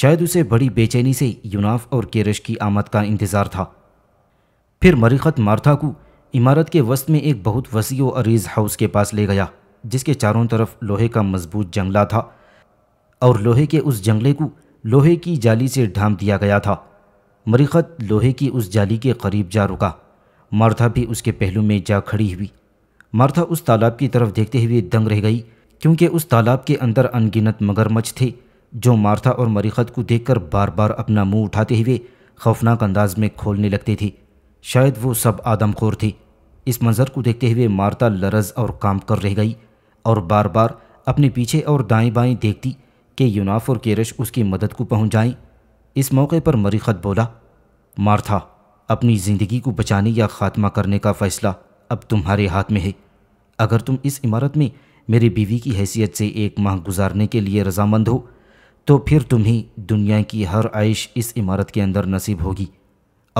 [SPEAKER 1] शायद उसे बड़ी बेचैनी से यूनाफ और केरश की आमद का इंतज़ार था फिर मरीखत मार्था को इमारत के वस्त में एक बहुत वसी अरीज हाउस के पास ले गया जिसके चारों तरफ लोहे का मजबूत जंगला था और लोहे के उस जंगले को लोहे की जाली से ढांप दिया गया था मरीखत लोहे की उस जाली के करीब जा रुका मार्था भी उसके पहलू में जा खड़ी हुई मार्था उस तालाब की तरफ देखते हुए दंग रह गई क्योंकि उस तालाब के अंदर अनगिनत मगरमच्छ थे जो मार्था और मरीखत को देखकर बार बार अपना मुंह उठाते हुए खौफनाक अंदाज में खोलने लगते थे शायद वो सब आदमखोर थे इस मंजर को देखते हुए मारता लरज और काम कर रह गई और बार बार अपने पीछे और दाएं बाएं देखती कि यूनाफ और केरश उसकी मदद को पहुंच जाएं। इस मौके पर मरीखत बोला मारथा अपनी ज़िंदगी को बचाने या ख़ात्मा करने का फ़ैसला अब तुम्हारे हाथ में है अगर तुम इस इमारत में मेरी बीवी की हैसियत से एक माह गुजारने के लिए रजामंद हो तो फिर तुम्हें दुनिया की हर आयश इस इमारत के अंदर नसीब होगी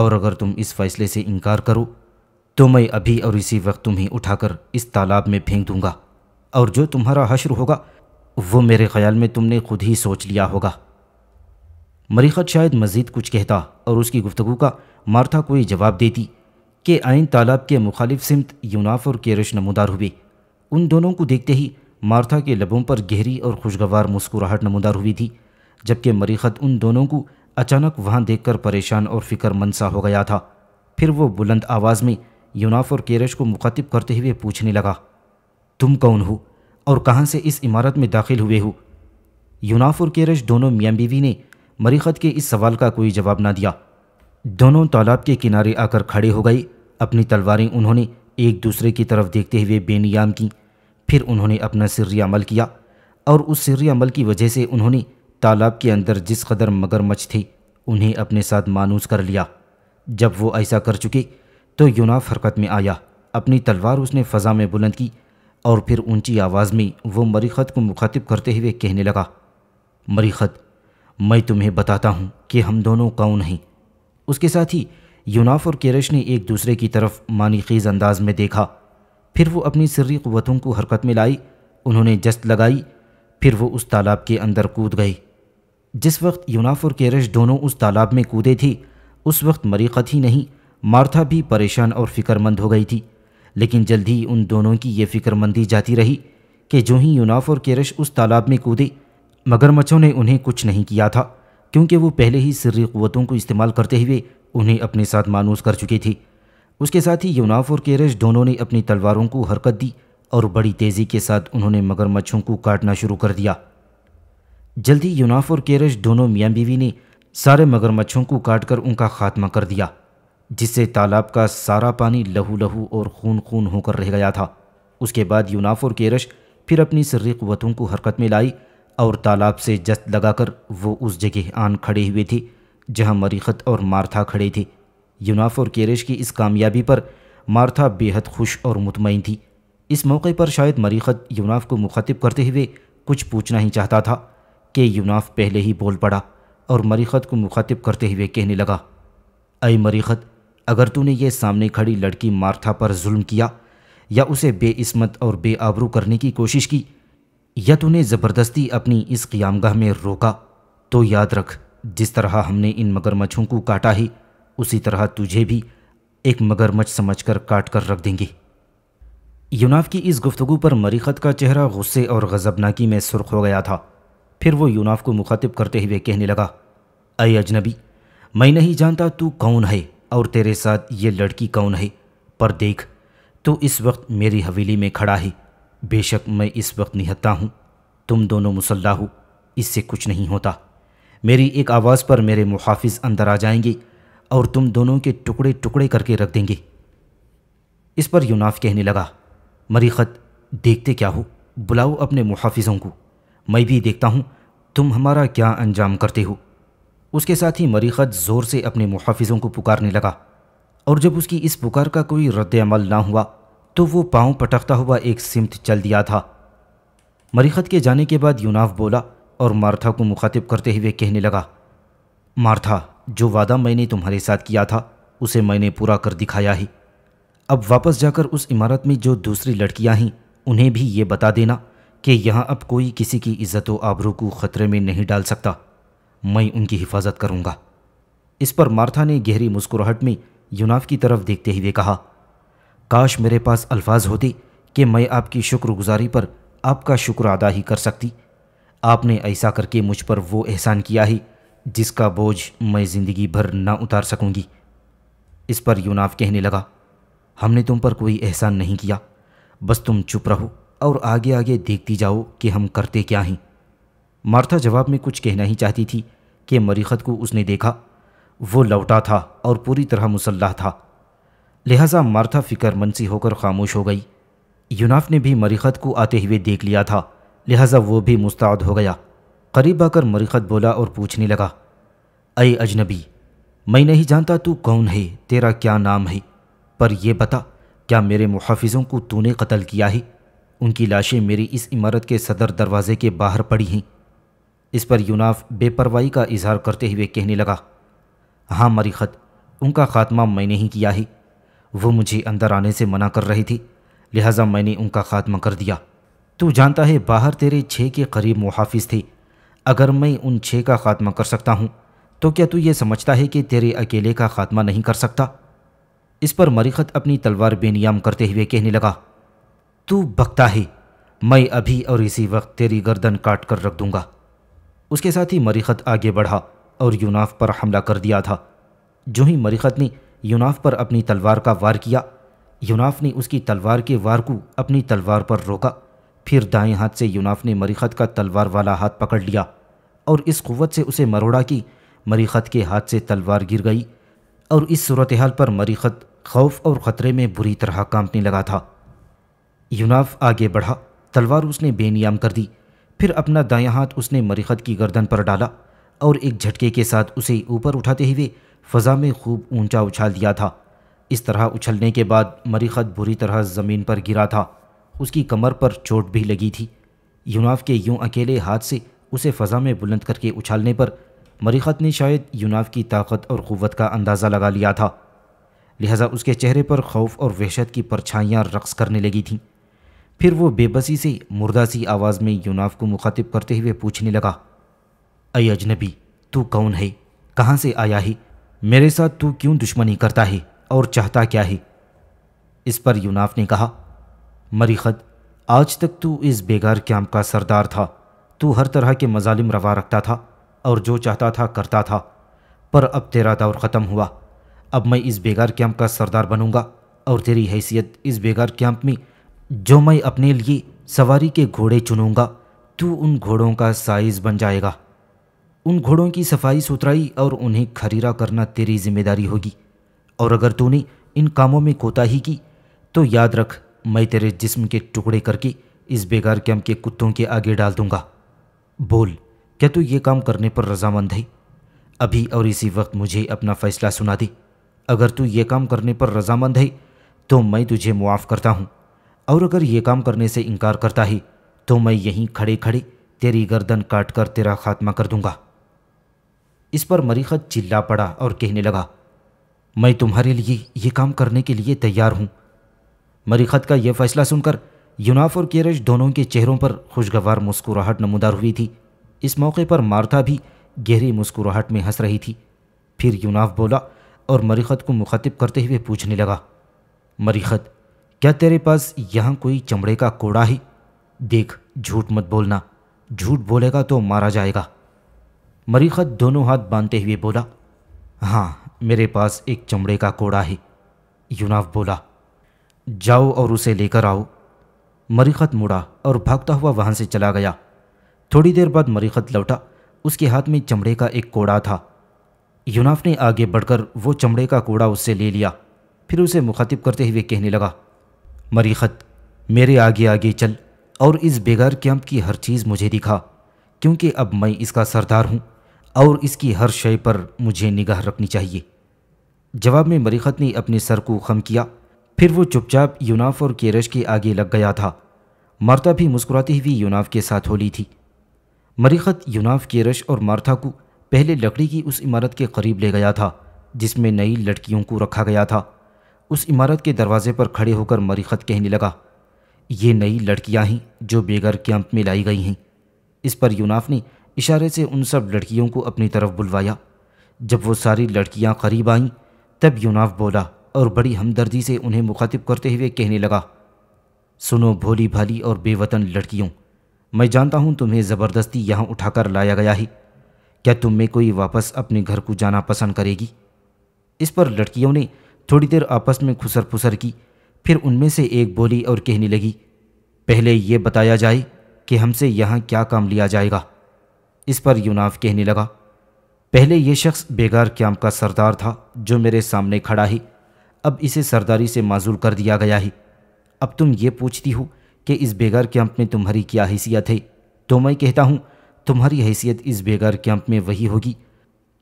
[SPEAKER 1] और अगर तुम इस फैसले से इनकार करो तो मैं अभी और इसी वक्त तुम्हें उठाकर इस तालाब में फेंक दूंगा और जो तुम्हारा हश्र होगा वो मेरे ख्याल में तुमने खुद ही सोच लिया होगा मरीखत शायद मज़ीद कुछ कहता और उसकी गुफ्तगु का मार्था कोई जवाब देती कि आइन तालाब के मुखालिफ सिमत यूनाफ और केरश नमदार हुए उन दोनों को देखते ही मार्था के लबों पर गहरी और खुशगवार मुस्कुराहट नमदार हुई थी जबकि मरीखत उन दोनों को अचानक वहाँ देखकर परेशान और फिक्रमंद सा हो गया था फिर वो बुलंद आवाज़ में यूनाफ और केरश को मुखातिब करते हुए पूछने लगा तुम कौन हो और कहाँ से इस इमारत में दाखिल हुए हो यूनाफ और केरश दोनों मियाँ बीवी ने मरीखत के इस सवाल का कोई जवाब ना दिया दोनों तालाब के किनारे आकर खड़े हो गए अपनी तलवारें उन्होंने एक दूसरे की तरफ देखते हुए बेनियाम की फिर उन्होंने अपना सिर्री अमल किया और उस सिर्री अमल की वजह से उन्होंने तालाब के अंदर जिस कदर मगरमच्छ थी उन्हें अपने साथ मानूस कर लिया जब वो ऐसा कर चुकी तो यूनाफ हरकत में आया अपनी तलवार उसने फ़ज़ा में बुलंद की और फिर ऊंची आवाज़ में वो मरीखत को मुखातिब करते हुए कहने लगा मरीखत मैं तुम्हें बताता हूँ कि हम दोनों कौन हैं उसके साथ ही यूनाफ और केरश ने एक दूसरे की तरफ खीज़ अंदाज में देखा फिर वो अपनी सर्री क़वतों को हरकत में लाई उन्होंने जस्त लगाई फिर वो उस तालाब के अंदर कूद गई जिस वक्त यूनाफ और केरश दोनों उस तालाब में कूदे थे उस वक्त मरीकत ही नहीं मार्था भी परेशान और फिक्रमंद हो गई थी लेकिन जल्द ही उन दोनों की ये फिक्रमंदी जाती रही कि जो ही यूनाफ और केरश उस तालाब में कूदे मगरमच्छों ने उन्हें कुछ नहीं किया था क्योंकि वो पहले ही सिर्री क़वतों को इस्तेमाल करते हुए उन्हें अपने साथ मानूस कर चुकी थी उसके साथ ही यूनाफ और केरश दोनों ने अपनी तलवारों को हरकत दी और बड़ी तेज़ी के साथ उन्होंने मगरमच्छों को काटना शुरू कर दिया जल्दी यूनाफ और केरश दोनों मियाँ बीवी ने सारे मगरमच्छों को काट कर उनका खात्मा कर दिया जिससे तालाब का सारा पानी लहू लहू और खून खून होकर रह गया था उसके बाद यूनाफ और केरश फिर अपनी सर्री क़वतों को हरकत में लाई और तालाब से जस्त लगाकर वो उस जगह आन खड़े हुए थी जहाँ मरीखत और मार्था खड़े थे यूनाफ और केरश की इस कामयाबी पर मार्था बेहद खुश और मुतमिन थी इस मौके पर शायद मरीखत यूनाफ को मुखातिब करते हुए कुछ पूछना ही चाहता था कि यूनाफ पहले ही बोल पड़ा और मरीखत को मुखातिब करते हुए कहने लगा अय मरीखत अगर तूने ये सामने खड़ी लड़की मार्था पर जुल्म किया या उसे बेइस्मत और बेआबरू करने की कोशिश की या तूने ज़बरदस्ती अपनी इस क्यामगाह में रोका तो याद रख जिस तरह हमने इन मगरमच्छों को काटा ही उसी तरह तुझे भी एक मगरमच्छ समझकर काट कर रख देंगे यूनाफ की इस गुफ्तगु पर मरीखत का चेहरा गुस्से और गजबनाकी में सुर्ख हो गया था फिर वो यूनाफ को मुखातिब करते हुए कहने लगा अय अजनबी मैं नहीं जानता तू कौन है और तेरे साथ ये लड़की कौन है पर देख तू इस वक्त मेरी हवेली में खड़ा है बेशक मैं इस वक्त निहत्ता हूँ तुम दोनों मुसल्ला हो इससे कुछ नहीं होता मेरी एक आवाज़ पर मेरे मुहाफिज अंदर आ जाएंगे और तुम दोनों के टुकड़े टुकड़े करके रख देंगे इस पर यूनाफ कहने लगा मरीखत देखते क्या हो बुलाओ अपने मुहाफिज़ों को मैं भी देखता हूँ तुम हमारा क्या अंजाम करते हो उसके साथ ही मरीखत ज़ोर से अपने मुहाफिजों को पुकारने लगा और जब उसकी इस पुकार का कोई रद्दमल ना हुआ तो वो पाँव पटकता हुआ एक सिमत चल दिया था मरीखत के जाने के बाद यूनाफ बोला और मार्था को मुखातिब करते हुए कहने लगा मार्था जो वादा मैंने तुम्हारे साथ किया था उसे मैंने पूरा कर दिखाया ही अब वापस जाकर उस इमारत में जो दूसरी लड़कियां हैं उन्हें भी ये बता देना कि यहाँ अब कोई किसी की इज्जत व आबरू को ख़तरे में नहीं डाल सकता मैं उनकी हिफाजत करूँगा इस पर मार्था ने गहरी मुस्कुराहट में यूनाफ की तरफ देखते हुए कहा काश मेरे पास अल्फाज होते कि मैं आपकी शुक्रगुजारी पर आपका शुक्र अदा ही कर सकती आपने ऐसा करके मुझ पर वो एहसान किया है जिसका बोझ मैं ज़िंदगी भर ना उतार सकूंगी इस पर यूनाफ कहने लगा हमने तुम पर कोई एहसान नहीं किया बस तुम चुप रहो और आगे आगे देखती जाओ कि हम करते क्या हैं मार्था जवाब में कुछ कहना ही चाहती थी कि मरीखत को उसने देखा वो लौटा था और पूरी तरह मुसल्ला था लिहाजा मार्था फिकर मनसी होकर खामोश हो गई यूनाफ ने भी मरीखत को आते हुए देख लिया था लिहाजा वो भी मुस्ताद हो गया करीब आकर मरीखत बोला और पूछने लगा अय अजनबी मैं नहीं जानता तू कौन है तेरा क्या नाम है पर यह बता क्या मेरे मुहाफिजों को तूने कत्ल किया है उनकी लाशें मेरी इस इमारत के सदर दरवाजे के बाहर पड़ी हैं इस पर यूनाफ बेपरवाही का इजहार करते हुए कहने लगा हाँ मरीखत उनका खात्मा मैंने ही किया है वो मुझे अंदर आने से मना कर रही थी लिहाजा मैंने उनका खात्मा कर दिया तू जानता है बाहर तेरे छः के करीब मुहाफ़ थे अगर मैं उन छः का खात्मा कर सकता हूँ तो क्या तू ये समझता है कि तेरे अकेले का खात्मा नहीं कर सकता इस पर मरीखत अपनी तलवार बेनियाम करते हुए कहने लगा तू बकता ही मैं अभी और इसी वक्त तेरी गर्दन काट कर रख दूंगा उसके साथ ही मरीखत आगे बढ़ा और यूनाफ पर हमला कर दिया था जो ही मरीखत ने यूनाफ पर अपनी तलवार का वार किया यूनाफ ने उसकी तलवार के वार को अपनी तलवार पर रोका फिर दाएं हाथ से यूनाफ ने मरीखत का तलवार वाला हाथ पकड़ लिया और इस कुवत से उसे मरोड़ा कि मरीखत के हाथ से तलवार गिर गई और इस सूरत हाल पर मरीखत खौफ और ख़तरे में बुरी तरह कांपने लगा था यूनाफ आगे बढ़ा तलवार उसने बेनियाम कर दी फिर अपना दायां हाथ उसने मरीखत की गर्दन पर डाला और एक झटके के साथ उसे ऊपर उठाते हुए फ़जा में खूब ऊंचा उछाल दिया था इस तरह उछलने के बाद मरीखत बुरी तरह ज़मीन पर गिरा था उसकी कमर पर चोट भी लगी थी यूनाफ के यूं अकेले हाथ से उसे फ़जा में बुलंद करके उछालने पर मरीखत ने शायद यूनाफ की ताकत और क़वत का अंदाज़ा लगा लिया था लिहाजा उसके चेहरे पर खौफ और वहशत की परछाइयाँ रक्स करने लगी थीं फिर वो बेबसी से मुर्दा सी आवाज़ में यूनाफ को मुखातिब करते हुए पूछने लगा अय अजनबी तू कौन है कहाँ से आया है मेरे साथ तू क्यों दुश्मनी करता है और चाहता क्या है इस पर यूनाफ ने कहा मरीखत आज तक तू इस बेगार कैम्प का सरदार था तू हर तरह के मजालिम रवा रखता था और जो चाहता था करता था पर अब तेरा दौर ख़त्म हुआ अब मैं इस बेगार कैम्प का सरदार बनूंगा और तेरी हैसियत इस बेगार कैम्प में जो मैं अपने लिए सवारी के घोड़े चुनूंगा तू उन घोड़ों का साइज बन जाएगा उन घोड़ों की सफाई सुथराई और उन्हें खरीरा करना तेरी जिम्मेदारी होगी और अगर तूने इन कामों में कोताही की तो याद रख मैं तेरे जिस्म के टुकड़े करके इस बेकार कैम्प के कुत्तों के आगे डाल दूंगा बोल क्या तू ये काम करने पर रजामंद है अभी और इसी वक्त मुझे अपना फैसला सुना दे अगर तू ये काम करने पर रजामंद है तो मैं तुझे मुआफ़ करता हूँ और अगर ये काम करने से इनकार करता ही तो मैं यहीं खड़े खड़े तेरी गर्दन काट कर तेरा खात्मा कर दूंगा इस पर मरीखत चिल्ला पड़ा और कहने लगा मैं तुम्हारे लिए ये काम करने के लिए तैयार हूँ मरीखत का यह फैसला सुनकर यूनाफ और केरज दोनों के चेहरों पर खुशगवार मुस्कुराहट नमूदार हुई थी इस मौके पर मारथा भी गहरी मुस्कुराहट में हंस रही थी फिर यूनाफ बोला और मरीखत को मुखातिब करते हुए पूछने लगा मरीखत क्या तेरे पास यहाँ कोई चमड़े का कोड़ा ही देख झूठ मत बोलना झूठ बोलेगा तो मारा जाएगा मरीखत दोनों हाथ बांधते हुए बोला हाँ मेरे पास एक चमड़े का कोड़ा है यूनाफ बोला जाओ और उसे लेकर आओ मरीखत मुड़ा और भागता हुआ वहां से चला गया थोड़ी देर बाद मरीखत लौटा उसके हाथ में चमड़े का एक कोड़ा था यूनाफ ने आगे बढ़कर वो चमड़े का कोड़ा उससे ले लिया फिर उसे मुखातिब करते हुए कहने लगा मरीखत मेरे आगे आगे चल और इस बेगार कैंप की हर चीज़ मुझे दिखा क्योंकि अब मैं इसका सरदार हूँ और इसकी हर शय पर मुझे निगाह रखनी चाहिए जवाब में मरीखत ने अपने सर को खम किया फिर वो चुपचाप यूनाफ और केरश के आगे लग गया था मार्था भी मुस्कुराती हुई यूनाफ के साथ होली थी मरीखत यूनाफ केरश और मार्था को पहले लकड़ी की उस इमारत के करीब ले गया था जिसमें नई लड़कियों को रखा गया था उस इमारत के दरवाजे पर खड़े होकर मरीखत कहने लगा ये नई लड़कियां हैं जो बेगर कैंप में लाई गई हैं इस पर यूनाफ ने इशारे से उन सब लड़कियों को अपनी तरफ बुलवाया जब वो सारी लड़कियां करीब आईं तब यूनाफ बोला और बड़ी हमदर्दी से उन्हें मुखातिब करते हुए कहने लगा सुनो भोली भाली और बेवतन लड़कियों मैं जानता हूँ तुम्हें ज़बरदस्ती यहाँ उठाकर लाया गया है क्या तुम में कोई वापस अपने घर को जाना पसंद करेगी इस पर लड़कियों ने थोड़ी देर आपस में खुसर फुसर की फिर उनमें से एक बोली और कहने लगी पहले ये बताया जाए कि हमसे यहाँ क्या काम लिया जाएगा इस पर यूनाफ कहने लगा पहले ये शख्स बेगार क्याम का सरदार था जो मेरे सामने खड़ा ही अब इसे सरदारी से माजूल कर दिया गया ही अब तुम ये पूछती हो कि इस बेगार कैंप में तुम्हारी क्या हैसियत है तो मैं कहता हूँ तुम्हारी हैसियत इस बेगार कैंप में वही होगी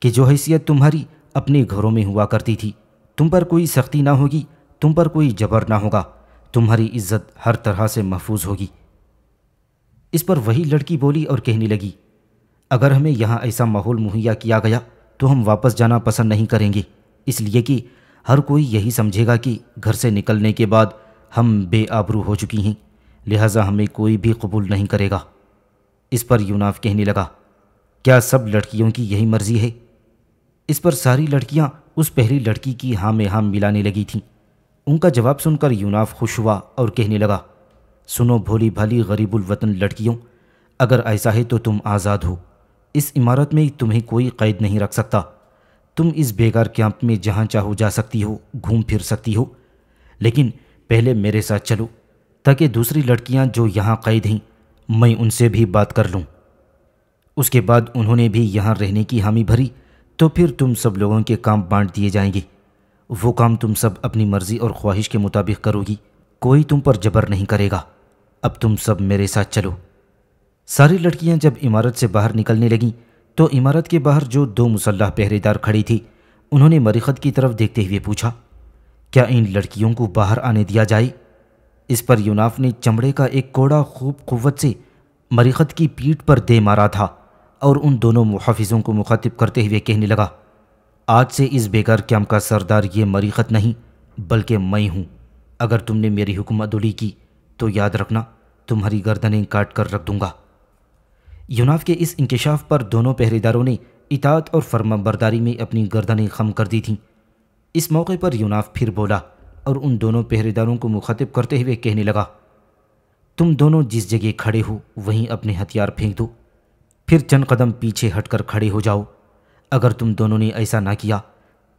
[SPEAKER 1] कि जो हैसियत तुम्हारी अपने घरों में हुआ करती थी तुम पर कोई सख्ती ना होगी तुम पर कोई जबर ना होगा तुम्हारी इज्जत हर तरह से महफूज होगी इस पर वही लड़की बोली और कहने लगी अगर हमें यहाँ ऐसा माहौल मुहैया किया गया तो हम वापस जाना पसंद नहीं करेंगे इसलिए कि हर कोई यही समझेगा कि घर से निकलने के बाद हम बेआबरू हो चुकी हैं लिहाजा हमें कोई भी कबूल नहीं करेगा इस पर यूनाफ कहने लगा क्या सब लड़कियों की यही मर्जी है इस पर सारी लड़कियां उस पहली लड़की की हाँ में हाँ मिलाने लगी थी उनका जवाब सुनकर यूनाफ खुश हुआ और कहने लगा सुनो भोली भाली गरीबुल वतन लड़कियों अगर ऐसा है तो तुम आज़ाद हो इस इमारत में तुम्हें कोई कैद नहीं रख सकता तुम इस बेकार कैंप में जहाँ चाहो जा सकती हो घूम फिर सकती हो लेकिन पहले मेरे साथ चलो ताकि दूसरी लड़कियाँ जो यहाँ कैद हैं मैं उनसे भी बात कर लूँ उसके बाद उन्होंने भी यहाँ रहने की हामी भरी तो फिर तुम सब लोगों के काम बांट दिए जाएंगे वो काम तुम सब अपनी मर्ज़ी और ख्वाहिश के मुताबिक करोगी कोई तुम पर जबर नहीं करेगा अब तुम सब मेरे साथ चलो सारी लड़कियां जब इमारत से बाहर निकलने लगीं तो इमारत के बाहर जो दो मुसल्ह पहरेदार खड़ी थी उन्होंने मरीखत की तरफ देखते हुए पूछा क्या इन लड़कियों को बाहर आने दिया जाए इस पर यूनाफ ने चमड़े का एक कोड़ा खूब कुत से मरीखत की पीठ पर दे मारा था और उन दोनों मुहाफिजों को मुखातिब करते हुए कहने लगा आज से इस बेकार क्याम का सरदार ये मरीखत नहीं बल्कि मैं हूँ अगर तुमने मेरी हुक्म अदुली की तो याद रखना तुम्हारी गर्दनें काट कर रख दूंगा यूनाफ के इस इंकशाफ पर दोनों पहरेदारों ने इतात और फर्मा बरदारी में अपनी गर्दनें खम कर दी थीं इस मौके पर यूनाफ फिर बोला और उन दोनों पहरेदारों को मुखातिब करते हुए कहने लगा तुम दोनों जिस जगह खड़े हो वहीं अपने हथियार फेंक दो फिर चंद कदम पीछे हटकर खड़े हो जाओ अगर तुम दोनों ने ऐसा ना किया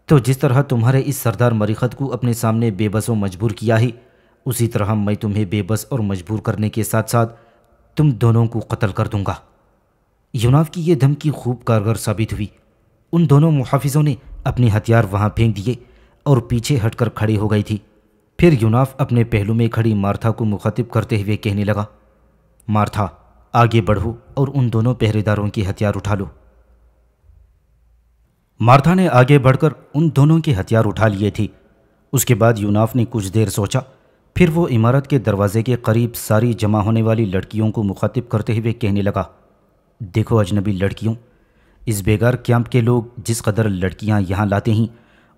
[SPEAKER 1] तो जिस तरह तुम्हारे इस सरदार मरीखत को अपने सामने बेबस और मजबूर किया ही उसी तरह मैं तुम्हें बेबस और मजबूर करने के साथ साथ तुम दोनों को कत्ल कर दूंगा यूनाफ की यह धमकी खूब कारगर साबित हुई उन दोनों मुहाफिजों ने अपने हथियार वहाँ फेंक दिए और पीछे हटकर खड़ी हो गई थी फिर यूनाफ अपने पहलू में खड़ी मार्था को मुखातिब करते हुए कहने लगा मार्था आगे बढ़ो और उन दोनों पहरेदारों की हथियार उठा लो मार्था ने आगे बढ़कर उन दोनों के हथियार उठा लिए थी उसके बाद यूनाफ ने कुछ देर सोचा फिर वो इमारत के दरवाजे के करीब सारी जमा होने वाली लड़कियों को मुखातिब करते हुए कहने लगा देखो अजनबी लड़कियों इस बेगार कैंप के लोग जिस कदर लड़कियां यहाँ लाते हैं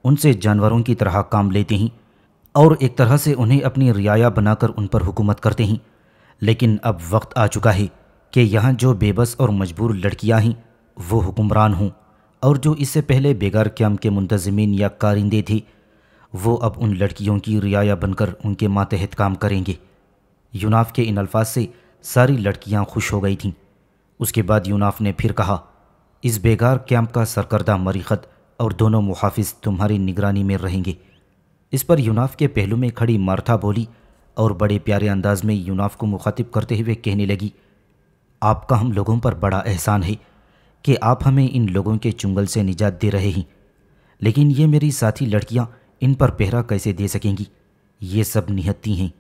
[SPEAKER 1] उनसे जानवरों की तरह काम लेते हैं और एक तरह से उन्हें अपनी रियाया बनाकर उन पर हुकूमत करते हैं लेकिन अब वक्त आ चुका है कि यहाँ जो बेबस और मजबूर लड़कियाँ हैं वो हुक्मरान हों और जो इससे पहले बेगार क्याम के मुंतजमीन या कारिंदे थे वो अब उन लड़कियों की रियाया बनकर उनके मातहत काम करेंगे यूनाफ के इन अल्फाज से सारी लड़कियाँ खुश हो गई थीं उसके बाद यूनाफ ने फिर कहा इस बेगार कैंप का सरकर्दा मरीखत और दोनों मुहाफिज तुम्हारी निगरानी में रहेंगे इस पर यूनाफ के पहलू में खड़ी मार्था बोली और बड़े प्यारे अंदाज में यूनाफ को मुखातिब करते हुए कहने लगी आपका हम लोगों पर बड़ा एहसान है कि आप हमें इन लोगों के चुंगल से निजात दे रहे हैं लेकिन ये मेरी साथी लड़कियां इन पर पहरा कैसे दे सकेंगी ये सब निहत्ती हैं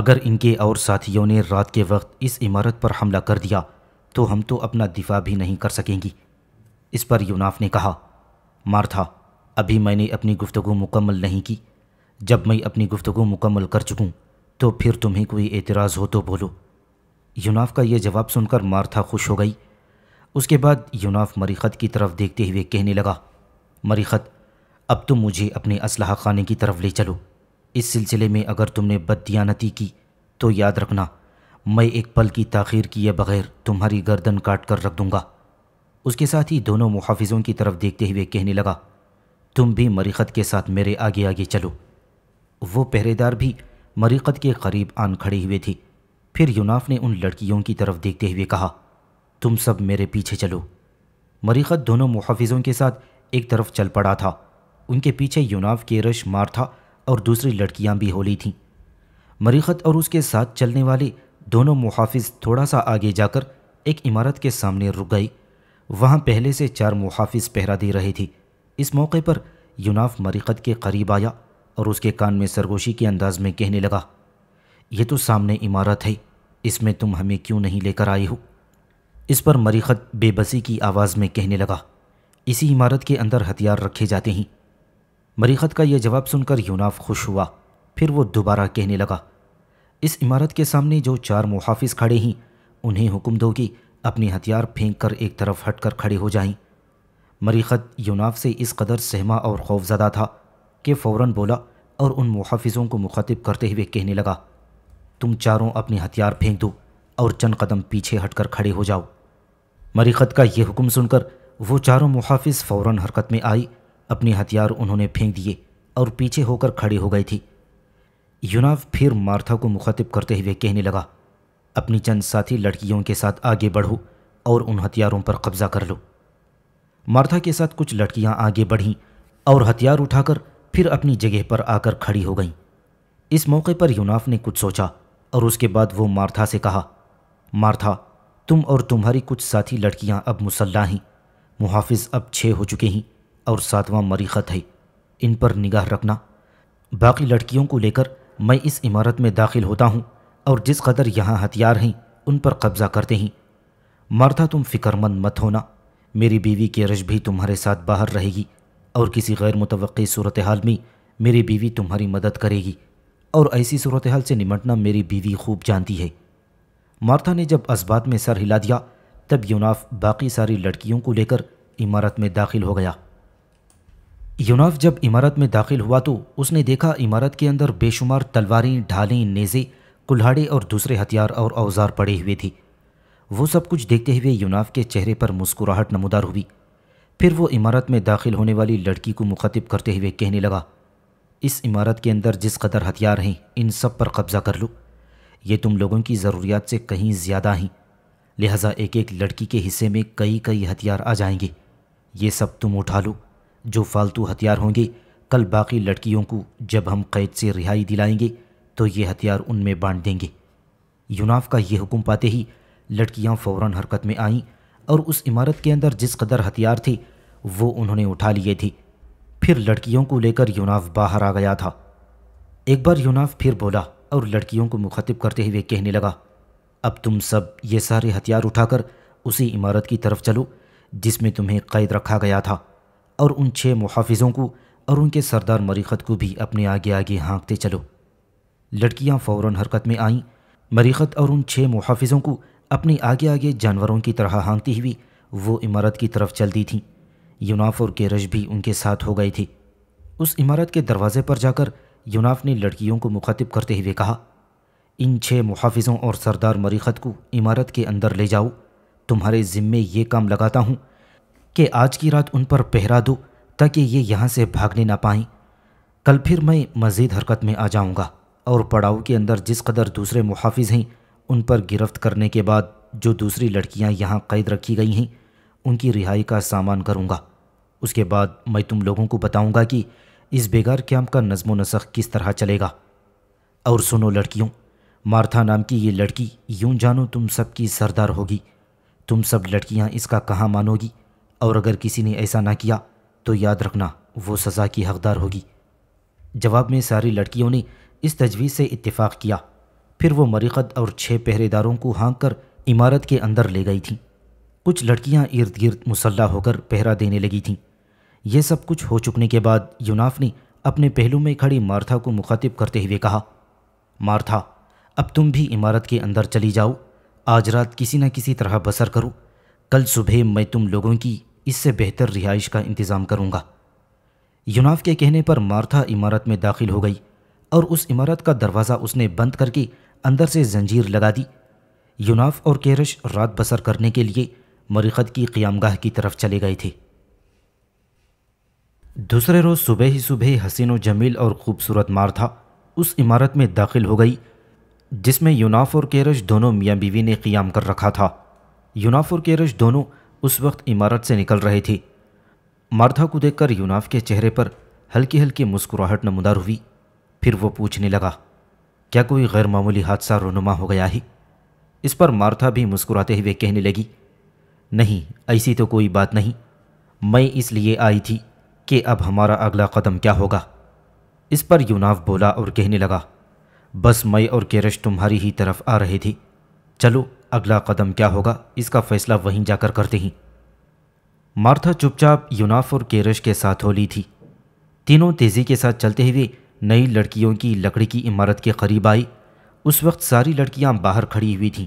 [SPEAKER 1] अगर इनके और साथियों ने रात के वक्त इस इमारत पर हमला कर दिया तो हम तो अपना दिफा भी नहीं कर सकेंगी इस पर यूनाफ ने कहा मार्था अभी मैंने अपनी गुफ्तगु मुकम्मल नहीं की जब मैं अपनी गुफ्तगु मुकम्मल कर चुकूँ तो फिर तुम्हें कोई एतराज़ हो तो बोलो यूनाफ का यह जवाब सुनकर मार्था खुश हो गई उसके बाद यूनाफ मरीखत की तरफ देखते हुए कहने लगा मरीखत अब तुम मुझे अपने असलाह खाने की तरफ ले चलो इस सिलसिले में अगर तुमने बददियानती की तो याद रखना मैं एक पल की ताखीर किए बगैर तुम्हारी गर्दन काट कर रख दूँगा उसके साथ ही दोनों मुहाफिजों की तरफ देखते हुए कहने लगा तुम भी मरीखत के साथ मेरे आगे आगे चलो वो पहरेदार भी मरीखत के करीब आन खड़े हुए थे फिर यूनाफ ने उन लड़कियों की तरफ देखते हुए कहा तुम सब मेरे पीछे चलो मरीखत दोनों मुहाफिजों के साथ एक तरफ चल पड़ा था उनके पीछे यूनाफ के रश मार था और दूसरी लड़कियां भी होली थीं मरीखत और उसके साथ चलने वाले दोनों मुहाफिज थोड़ा सा आगे जाकर एक इमारत के सामने रुक गई वहाँ पहले से चार मुहाफिज पहरा दे रहे थे इस मौके पर यूनाफ मरीखत के करीब आया और उसके कान में सरगोशी के अंदाज में कहने लगा ये तो सामने इमारत है इसमें तुम हमें क्यों नहीं लेकर आए हो इस पर मरीखत बेबसी की आवाज़ में कहने लगा इसी इमारत के अंदर हथियार रखे जाते हैं मरीखत का यह जवाब सुनकर यूनाफ खुश हुआ फिर वो दोबारा कहने लगा इस इमारत के सामने जो चार मुहाफ़ खड़े हैं उन्हें हुक्म दो कि अपने हथियार फेंक कर एक तरफ हट कर खड़े हो जाएं। मरीखत यूनाफ से इस कदर सहमा और खौफजदा था कि फ़ौर बोला और उन मुहाफ़िजों को मुखातिब करते हुए कहने लगा तुम चारों अपने हथियार फेंक दो और चंद कदम पीछे हटकर खड़े हो जाओ मरीखत का यह हुक्म सुनकर वो चारों मुहाफिज फौरन हरकत में आई अपने हथियार उन्होंने फेंक दिए और पीछे होकर खड़े हो गई थी युनाव फिर मार्था को मुखातिब करते हुए कहने लगा अपनी चंद साथी लड़कियों के साथ आगे बढ़ो और उन हथियारों पर कब्जा कर लो मार्था के साथ कुछ लड़कियां आगे बढ़ीं और हथियार उठाकर फिर अपनी जगह पर आकर खड़ी हो गईं इस मौके पर यूनाफ ने कुछ सोचा और उसके बाद वो मार्था से कहा मार्था तुम और तुम्हारी कुछ साथी लड़कियां अब मुसल्ला हैं मुहाफिज अब छः हो चुके हैं और सातवां मरीखत है इन पर निगाह रखना बाकी लड़कियों को लेकर मैं इस इमारत में दाखिल होता हूँ और जिस कदर यहाँ हथियार हैं उन पर कब्ज़ा करते हैं मार्था तुम फिक्रमंद मत होना मेरी बीवी के रश भी तुम्हारे साथ बाहर रहेगी और किसी गैर मुतव सूरत हाल में मेरी बीवी तुम्हारी मदद करेगी और ऐसी सूरत हाल से निमटना मेरी बीवी खूब जानती है मार्था ने जब असबात में सर हिला दिया तब यूनाफ बाकी सारी लड़कियों को लेकर इमारत में दाखिल हो गया यूनाफ जब इमारत में दाखिल हुआ तो उसने देखा इमारत के अंदर बेशुमार तलवारें ढालें नेज़े कुल्हाड़े और दूसरे हथियार और औजार पड़े हुए थे वो सब कुछ देखते हुए यूनाफ के चेहरे पर मुस्कुराहट नमदार हुई फिर वो इमारत में दाखिल होने वाली लड़की को मुखातिब करते हुए कहने लगा इस इमारत के अंदर जिस कदर हथियार हैं इन सब पर कब्ज़ा कर लो ये तुम लोगों की ज़रूरियात से कहीं ज़्यादा हैं लिहाजा एक एक लड़की के हिस्से में कई कई हथियार आ जाएंगे ये सब तुम उठा लो जो फालतू हथियार होंगे कल बाकी लड़कियों को जब हम कैद से रिहाई दिलाएंगे तो ये हथियार उनमें बांट देंगे यूनाफ का ये हुक्म पाते ही लड़कियां फौरन हरकत में आईं और उस इमारत के अंदर जिस कदर हथियार थे वो उन्होंने उठा लिए थे फिर लड़कियों को लेकर यूनाफ बाहर आ गया था एक बार यूनाफ फिर बोला और लड़कियों को मुखातिब करते हुए कहने लगा अब तुम सब ये सारे हथियार उठाकर उसी इमारत की तरफ चलो जिसमें तुम्हें कैद रखा गया था और उन छः मुहाफिजों को और उनके सरदार मरीखत को भी अपने आगे आगे हाँकते चलो लड़कियां फ़ौर हरकत में आईं मरीखत और उन छः मुहाफिजों को अपने आगे आगे जानवरों की तरह हाँकती हुई वो इमारत की तरफ चल दी थीं यूनाफ और केरश भी उनके साथ हो गई थी उस इमारत के दरवाजे पर जाकर यूनाफ ने लड़कियों को मुखातिब करते हुए कहा इन छः मुहाफिजों और सरदार मरीखत को इमारत के अंदर ले जाओ तुम्हारे ज़िम्मे ये काम लगाता हूँ कि आज की रात उन पर पहरा दो ताकि ये यहाँ से भागने ना पाएं कल फिर मैं मज़ीद हरकत में आ जाऊँगा और पड़ाव के अंदर जिस कदर दूसरे मुहाफिज हैं उन पर गिरफ्त करने के बाद जो दूसरी लड़कियाँ यहाँ कैद रखी गई हैं उनकी रिहाई का सामान करूँगा उसके बाद मैं तुम लोगों को बताऊंगा कि इस बेगार क्याम का नज़म नसख किस तरह चलेगा और सुनो लड़कियों मार्था नाम की ये लड़की यूं जानो तुम सबकी सरदार होगी तुम सब लड़कियां इसका कहाँ मानोगी और अगर किसी ने ऐसा ना किया तो याद रखना वो सज़ा की हकदार होगी जवाब में सारी लड़कियों ने इस तजवीज़ से इत्तेफाक किया फिर वो मरीखत और छः पहरेदारों को हाँक कर इमारत के अंदर ले गई थी कुछ लड़कियां इर्द गिर्द मुसल्ला होकर पहरा देने लगी थीं यह सब कुछ हो चुकने के बाद यूनाफ ने अपने पहलू में खड़ी मार्था को मुखातिब करते हुए कहा मार्था अब तुम भी इमारत के अंदर चली जाओ आज रात किसी न किसी तरह बसर करो कल सुबह मैं तुम लोगों की इससे बेहतर रिहाइश का इंतज़ाम करूँगा यूनाफ के कहने पर मार्था इमारत में दाखिल हो गई और उस इमारत का दरवाज़ा उसने बंद करके अंदर से जंजीर लगा दी यूनाफ और केरश रात बसर करने के लिए मरीखत की क़ियामगाह की तरफ चले गए थे दूसरे रोज़ सुबह ही सुबह ही हसीन व जमील और ख़ूबसूरत मार्था उस इमारत में दाखिल हो गई जिसमें यूनाफ और केरश दोनों मियाँ बीवी ने क़ियाम कर रखा था यूनाफ और केरश दोनों उस वक्त इमारत से निकल रहे थे मार्था को देखकर यूनाफ के चेहरे पर हल्की हल्की मुस्कुराहट नमदार हुई फिर वो पूछने लगा क्या कोई गैरमूली हादसा रोनुमा हो गया है इस पर मार्था भी मुस्कुराते हुए कहने लगी नहीं ऐसी तो कोई बात नहीं मैं इसलिए आई थी कि अब हमारा अगला कदम क्या होगा इस पर यूनाव बोला और कहने लगा बस मई और केरश तुम्हारी ही तरफ आ रही थी चलो अगला कदम क्या होगा इसका फैसला वहीं जाकर करते ही मार्था चुपचाप यूनाफ और केरश के साथ होली थी तीनों तेज़ी के साथ चलते हुए नई लड़कियों की लकड़ी की इमारत के करीब आई उस वक्त सारी लड़कियां बाहर खड़ी हुई थीं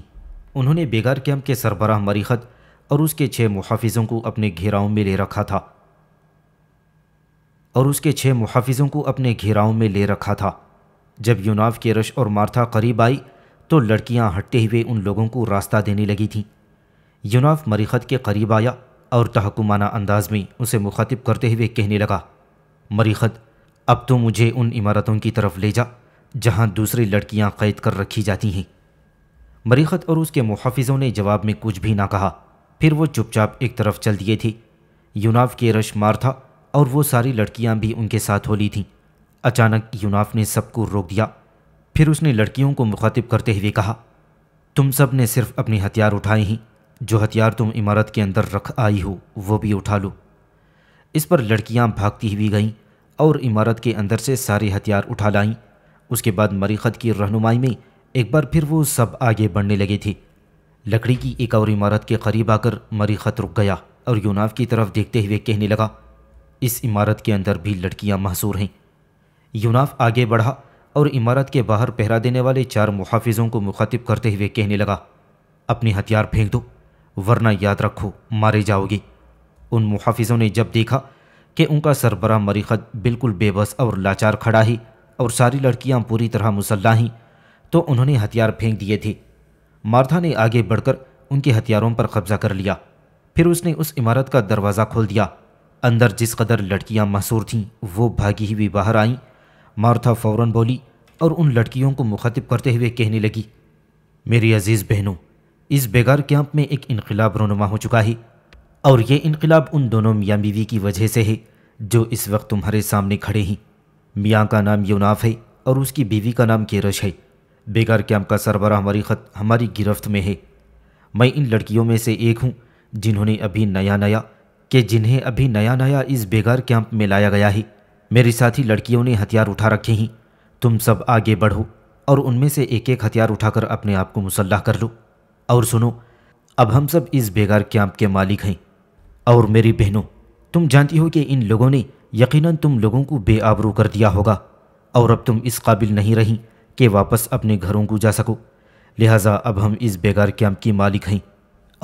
[SPEAKER 1] उन्होंने बेगार कैंप के सरबराह मरीखत और उसके छः मुहाफिजों को अपने घेराव में ले रखा था और उसके छः मुहाफिजों को अपने घेराव में ले रखा था जब यूनाव के रश और मार्था करीब आई तो लड़कियां हटते हुए उन लोगों को रास्ता देने लगी थीं यूनाव मरीखत के करीब आया और तहकुमाना अंदाज में उसे मुखातिब करते हुए कहने लगा मरीखत अब तो मुझे उन इमारतों की तरफ ले जा जहाँ दूसरी लड़कियाँ कैद कर रखी जाती हैं मरीखत और उसके मुहाफिजों ने जवाब में कुछ भी ना कहा फिर वो चुपचाप एक तरफ चल दिए थे यूनाव के रश मार था और वो सारी लड़कियां भी उनके साथ होली थीं अचानक यूनाफ ने सबको रोक दिया फिर उसने लड़कियों को मुखातिब करते हुए कहा तुम सब ने सिर्फ अपने हथियार उठाए हैं जो हथियार तुम इमारत के अंदर रख आई हो वो भी उठा लो इस पर लड़कियां भागती हुई गईं और इमारत के अंदर से सारे हथियार उठा लाईं उसके बाद मरीखत की रहनुमाई में एक बार फिर वो सब आगे बढ़ने लगे थे लकड़ी की एक और इमारत के करीब आकर मरीखत रुक गया और यूनाफ की तरफ देखते हुए कहने लगा इस इमारत के अंदर भी लड़कियां महसूर हैं यूनाफ आगे बढ़ा और इमारत के बाहर पहरा देने वाले चार मुहाफिजों को मुखातिब करते हुए कहने लगा अपने हथियार फेंक दो वरना याद रखो मारे जाओगे उन मुहाफिजों ने जब देखा कि उनका सरबरा मरीखत बिल्कुल बेबस और लाचार खड़ा ही और सारी लड़कियां पूरी तरह मुसल्ला ही तो उन्होंने हथियार फेंक दिए थे मार्था ने आगे बढ़कर उनके हथियारों पर कब्जा कर लिया फिर उसने उस इमारत का दरवाज़ा खोल दिया अंदर जिस कदर लड़कियां मासूर थीं वो भागी हुई बाहर आईं मार्था फौरन बोली और उन लड़कियों को मुखातिब करते हुए कहने लगी मेरी अजीज़ बहनों इस बेगार कैंप में एक इनकलाब रोनुमा हो चुका है और ये इनकलाब उन दोनों मियाँ बीवी की वजह से है जो इस वक्त तुम्हारे सामने खड़े हैं मियाँ का नाम यूनाफ है और उसकी बीवी का नाम केरश है बेगार कैंप का सरबरा हमारी खत हमारी गिरफ्त में है मैं इन लड़कियों में से एक हूँ जिन्होंने अभी नया नया कि जिन्हें अभी नया नया इस बेगार कैंप में लाया गया है मेरी साथी लड़कियों ने हथियार उठा रखे हैं तुम सब आगे बढ़ो और उनमें से एक एक हथियार उठाकर अपने आप को मुसल्ला कर लो और सुनो अब हम सब इस बेगार कैंप के मालिक हैं और मेरी बहनों तुम जानती हो कि इन लोगों ने यकीनन तुम लोगों को बेआबरू कर दिया होगा और अब तुम इस काबिल नहीं रहीं कि वापस अपने घरों को जा सको लिहाजा अब हम इस बेगार कैंप की मालिक हैं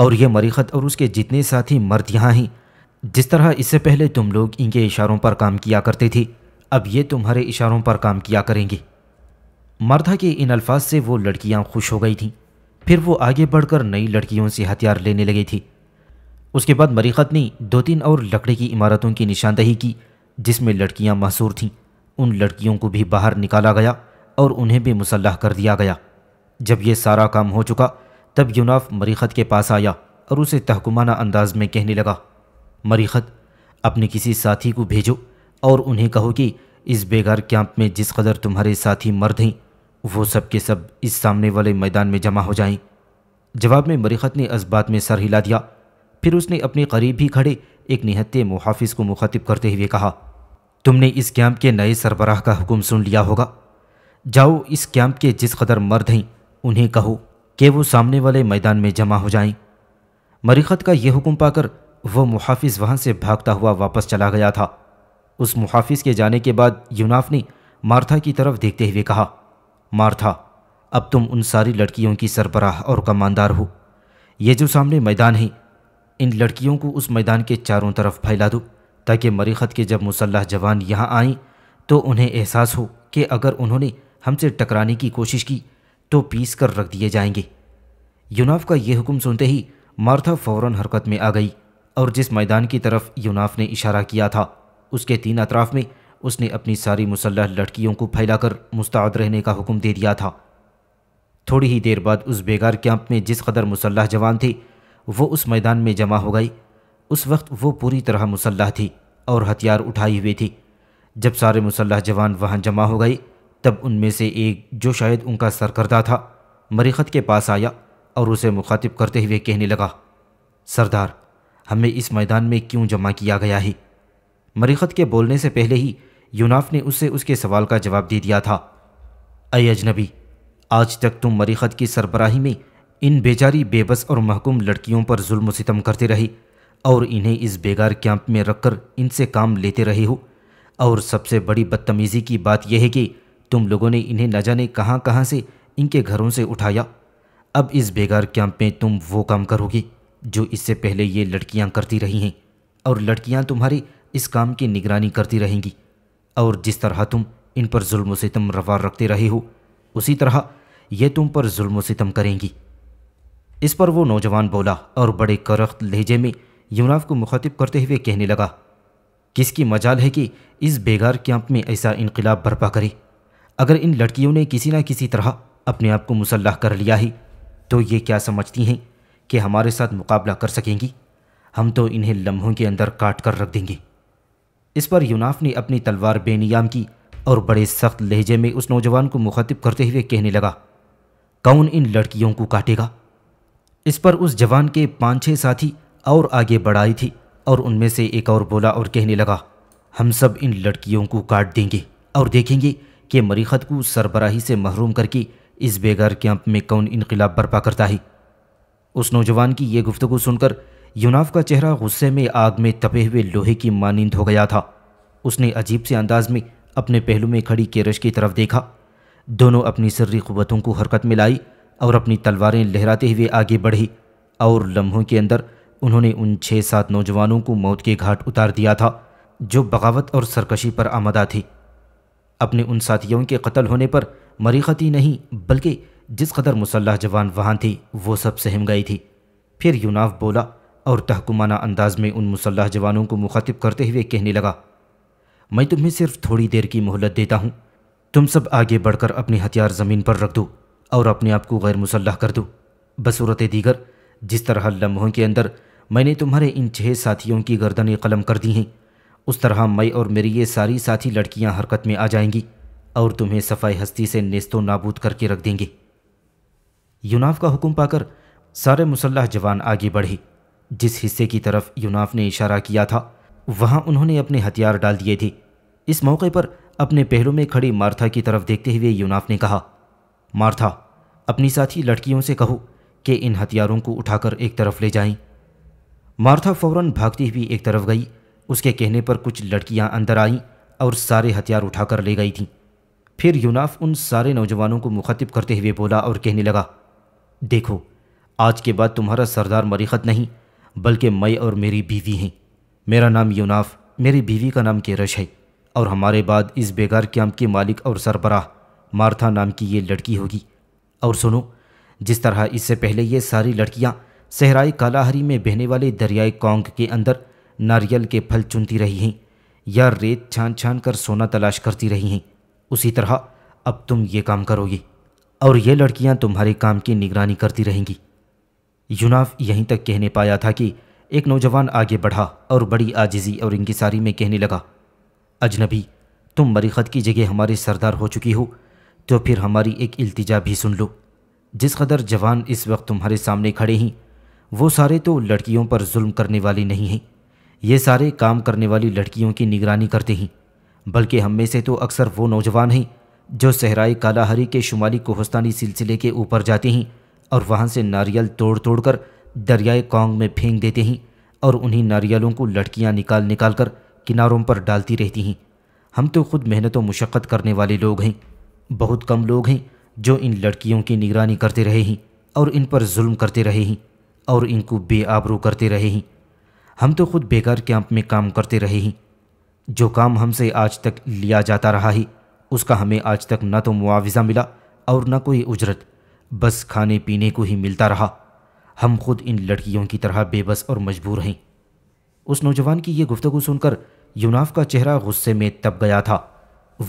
[SPEAKER 1] और यह मरीखत और उसके जितने साथी मर्द यहाँ हैं जिस तरह इससे पहले तुम लोग इनके इशारों पर काम किया करते थे अब ये तुम्हारे इशारों पर काम किया करेंगे मर्दा के इन अल्फाज से वो लड़कियां खुश हो गई थीं फिर वो आगे बढ़कर नई लड़कियों से हथियार लेने लगी थी उसके बाद मरीखत ने दो तीन और लकड़ी की इमारतों की निशानदही की जिसमें लड़कियां महसूर थीं उन लड़कियों को भी बाहर निकाला गया और उन्हें भी मुसलह कर दिया गया जब ये सारा काम हो चुका तब यूनाफ मरीखत के पास आया और उसे तहकुमाना अंदाज में कहने लगा मरीखत अपने किसी साथी को भेजो और उन्हें कहो कि इस बेगार कैंप में जिस कदर तुम्हारे साथी मर्द हैं वो सब के सब इस सामने वाले मैदान में जमा हो जाएं। जवाब में मरीखत ने इस बात में सर हिला दिया फिर उसने अपने करीब ही खड़े एक निहत्ते मुहाफिज को मुखातिब करते हुए कहा तुमने इस कैंप के नए सरबराह का हुक्म सुन लिया होगा जाओ इस कैंप के जिस कदर मर्द हैं उन्हें कहो कि वो सामने वाले मैदान में जमा हो जाएं। मरीखत का यह हुक्म पाकर वह मुहाफिज वहाँ से भागता हुआ वापस चला गया था उस मुहाफ़िज के जाने के बाद यूनाफ ने मार्था की तरफ देखते हुए कहा मार्था अब तुम उन सारी लड़कियों की सरबराह और कमानदार हो ये जो सामने मैदान है इन लड़कियों को उस मैदान के चारों तरफ फैला दो ताकि मरीखत के जब मुसल्ह जवान यहाँ आएं तो उन्हें एहसास हो कि अगर उन्होंने हमसे टकराने की कोशिश की तो पीस कर रख दिए जाएंगे यूनाफ का यह हुक्म सुनते ही मार्था फ़ौर हरकत में आ गई और जिस मैदान की तरफ यूनाफ ने इशारा किया था उसके तीन अतराफ़ में उसने अपनी सारी मुसलह लड़कियों को फैलाकर मुस्ताद रहने का हुक्म दे दिया था थोड़ी ही देर बाद उस बेगार कैंप में जिस कदर मुसलह जवान थे वो उस मैदान में जमा हो गई उस वक्त वो पूरी तरह मुसलह थी और हथियार उठाई हुई थी जब सारे मुसलह जवान वहाँ जमा हो गए तब उनमें से एक जो शायद उनका सरकर्दा था मरीखत के पास आया और उसे मुखातिब करते हुए कहने लगा सरदार हमें इस मैदान में क्यों जमा किया गया है मरीखत के बोलने से पहले ही यूनाफ ने उससे उसके सवाल का जवाब दे दिया था अय अजनबी आज तक तुम मरीखत की सरबराही में इन बेचारी बेबस और महकूम लड़कियों पर जुल्म सितम करते रहे और इन्हें इस बेगार कैंप में रखकर इनसे काम लेते रहे हो और सबसे बड़ी बदतमीज़ी की बात यह है कि तुम लोगों ने इन्हें न जाने कहाँ कहाँ से इनके घरों से उठाया अब इस बेगार कैंप में तुम वो काम करोगी जो इससे पहले ये लड़कियां करती रही हैं और लड़कियां तुम्हारे इस काम की निगरानी करती रहेंगी और जिस तरह तुम इन पर जुल्म सितम रवा रखते रहे हो उसी तरह ये तुम पर जुल्म सितम करेंगी इस पर वो नौजवान बोला और बड़े करख्त लहजे में यूनाफ को मुखातिब करते हुए कहने लगा किसकी मजाल है कि इस बेगार कैंप में ऐसा इनकलाब बर्पा करे अगर इन लड़कियों ने किसी न किसी तरह अपने आप को मुसल्ह कर लिया है तो ये क्या समझती हैं कि हमारे साथ मुकाबला कर सकेंगी हम तो इन्हें लम्हों के अंदर काट कर रख देंगे इस पर यूनाफ ने अपनी तलवार बेनियाम की और बड़े सख्त लहजे में उस नौजवान को मुखातिब करते हुए कहने लगा कौन इन लड़कियों को काटेगा इस पर उस जवान के पाँच छः साथी और आगे बढ़ाई थी और उनमें से एक और बोला और कहने लगा हम सब इन लड़कियों को काट देंगे और देखेंगे कि मरीखत को सरबराही से महरूम करके इस बेगार कैंप में कौन इनकलाब बर्पा करता है उस नौजवान की यह गुफ्तु सुनकर यूनाफ का चेहरा गुस्से में आग में तपे हुए लोहे की मानंद हो गया था उसने अजीब से अंदाज में अपने पहलू में खड़ी केरश की तरफ देखा दोनों अपनी सर्री क़वतों को हरकत में लाई और अपनी तलवारें लहराते हुए आगे बढ़ी और लम्हों के अंदर उन्होंने उन छः सात नौजवानों को मौत के घाट उतार दिया था जो बगावत और सरकशी पर आमदा थी अपने उन साथियों के कत्ल होने पर मरीखती नहीं बल्कि जिस कदर मुसल्ह जवान वहाँ थी वो सब सहम गई थी फिर यूनाफ बोला और तहकुमाना अंदाज में उन मुसल्ह जवानों को मुखातिब करते हुए कहने लगा मैं तुम्हें सिर्फ थोड़ी देर की मोहलत देता हूँ तुम सब आगे बढ़कर अपने हथियार ज़मीन पर रख दो और अपने आप को गैर मुसल्ह कर दो बसूरत दीगर जिस तरह लम्हों के अंदर मैंने तुम्हारे इन छः साथियों की गर्दनें कलम कर दी हैं उस तरह मैं और मेरी ये सारी साथी लड़कियां हरकत में आ जाएंगी और तुम्हें सफ़ाई हस्ती से नेस्तो नाबूद करके रख देंगी यूनाफ का हुक्म पाकर सारे मुसल्ह जवान आगे बढ़े जिस हिस्से की तरफ यूनाफ ने इशारा किया था वहाँ उन्होंने अपने हथियार डाल दिए थे इस मौके पर अपने पहलों में खड़ी मार्था की तरफ देखते हुए यूनाफ ने कहा मार्था अपनी साथी लड़कियों से कहो कि इन हथियारों को उठाकर एक तरफ ले जाएं। मार्था फौरन भागती हुई एक तरफ गई उसके कहने पर कुछ लड़कियां अंदर आईं और सारे हथियार उठाकर ले गई थीं फिर यूनाफ उन सारे नौजवानों को मुखातिब करते हुए बोला और कहने लगा देखो आज के बाद तुम्हारा सरदार मरीखत नहीं बल्कि मैं और मेरी बीवी हैं मेरा नाम यूनाफ मेरी बीवी का नाम केरश है और हमारे बाद इस बेगार क्याम के मालिक और सरबराह मार्था नाम की ये लड़की होगी और सुनो जिस तरह इससे पहले ये सारी लड़कियाँ सहराई कालाहरी में बहने वाले दरियाए कोंग के अंदर नारियल के फल चुनती रही हैं या रेत छान छान कर सोना तलाश करती रही हैं उसी तरह अब तुम ये काम करोगी और ये लड़कियां तुम्हारे काम की निगरानी करती रहेंगी यूनाफ यहीं तक कहने पाया था कि एक नौजवान आगे बढ़ा और बड़ी आजिजी और इंकसारी में कहने लगा अजनबी तुम मरीखत की जगह हमारे सरदार हो चुकी हो तो फिर हमारी एक इल्तिजा भी सुन लो जिस कदर जवान इस वक्त तुम्हारे सामने खड़े हैं वो सारे तो लड़कियों पर जुल्म करने वाले नहीं हैं ये सारे काम करने वाली लड़कियों की निगरानी करते हैं बल्कि हम में से तो अक्सर वो नौजवान हैं जो सहराई कालाहरी के शुमाली कोहस्तानी सिलसिले के ऊपर जाते हैं और वहाँ से नारियल तोड़ तोड़ कर दरियाए कोंग में फेंक देते हैं और उन्हीं नारियलों को लड़कियाँ निकाल निकाल कर किनारों पर डालती रहती हैं हम तो खुद मेहनत व मुशक्क़त करने वाले लोग हैं बहुत कम लोग हैं जो इन लड़कियों की निगरानी करते रहे हैं और इन पर जुल्म करते रहे हैं और इनको बेआबरू करते रहे हैं हम तो खुद बेकार कैंप में काम करते रहे हैं जो काम हमसे आज तक लिया जाता रहा है उसका हमें आज तक न तो मुआवजा मिला और न कोई उजरत बस खाने पीने को ही मिलता रहा हम खुद इन लड़कियों की तरह बेबस और मजबूर हैं उस नौजवान की यह गुफ्तगु सुनकर यूनाफ का चेहरा गुस्से में तप गया था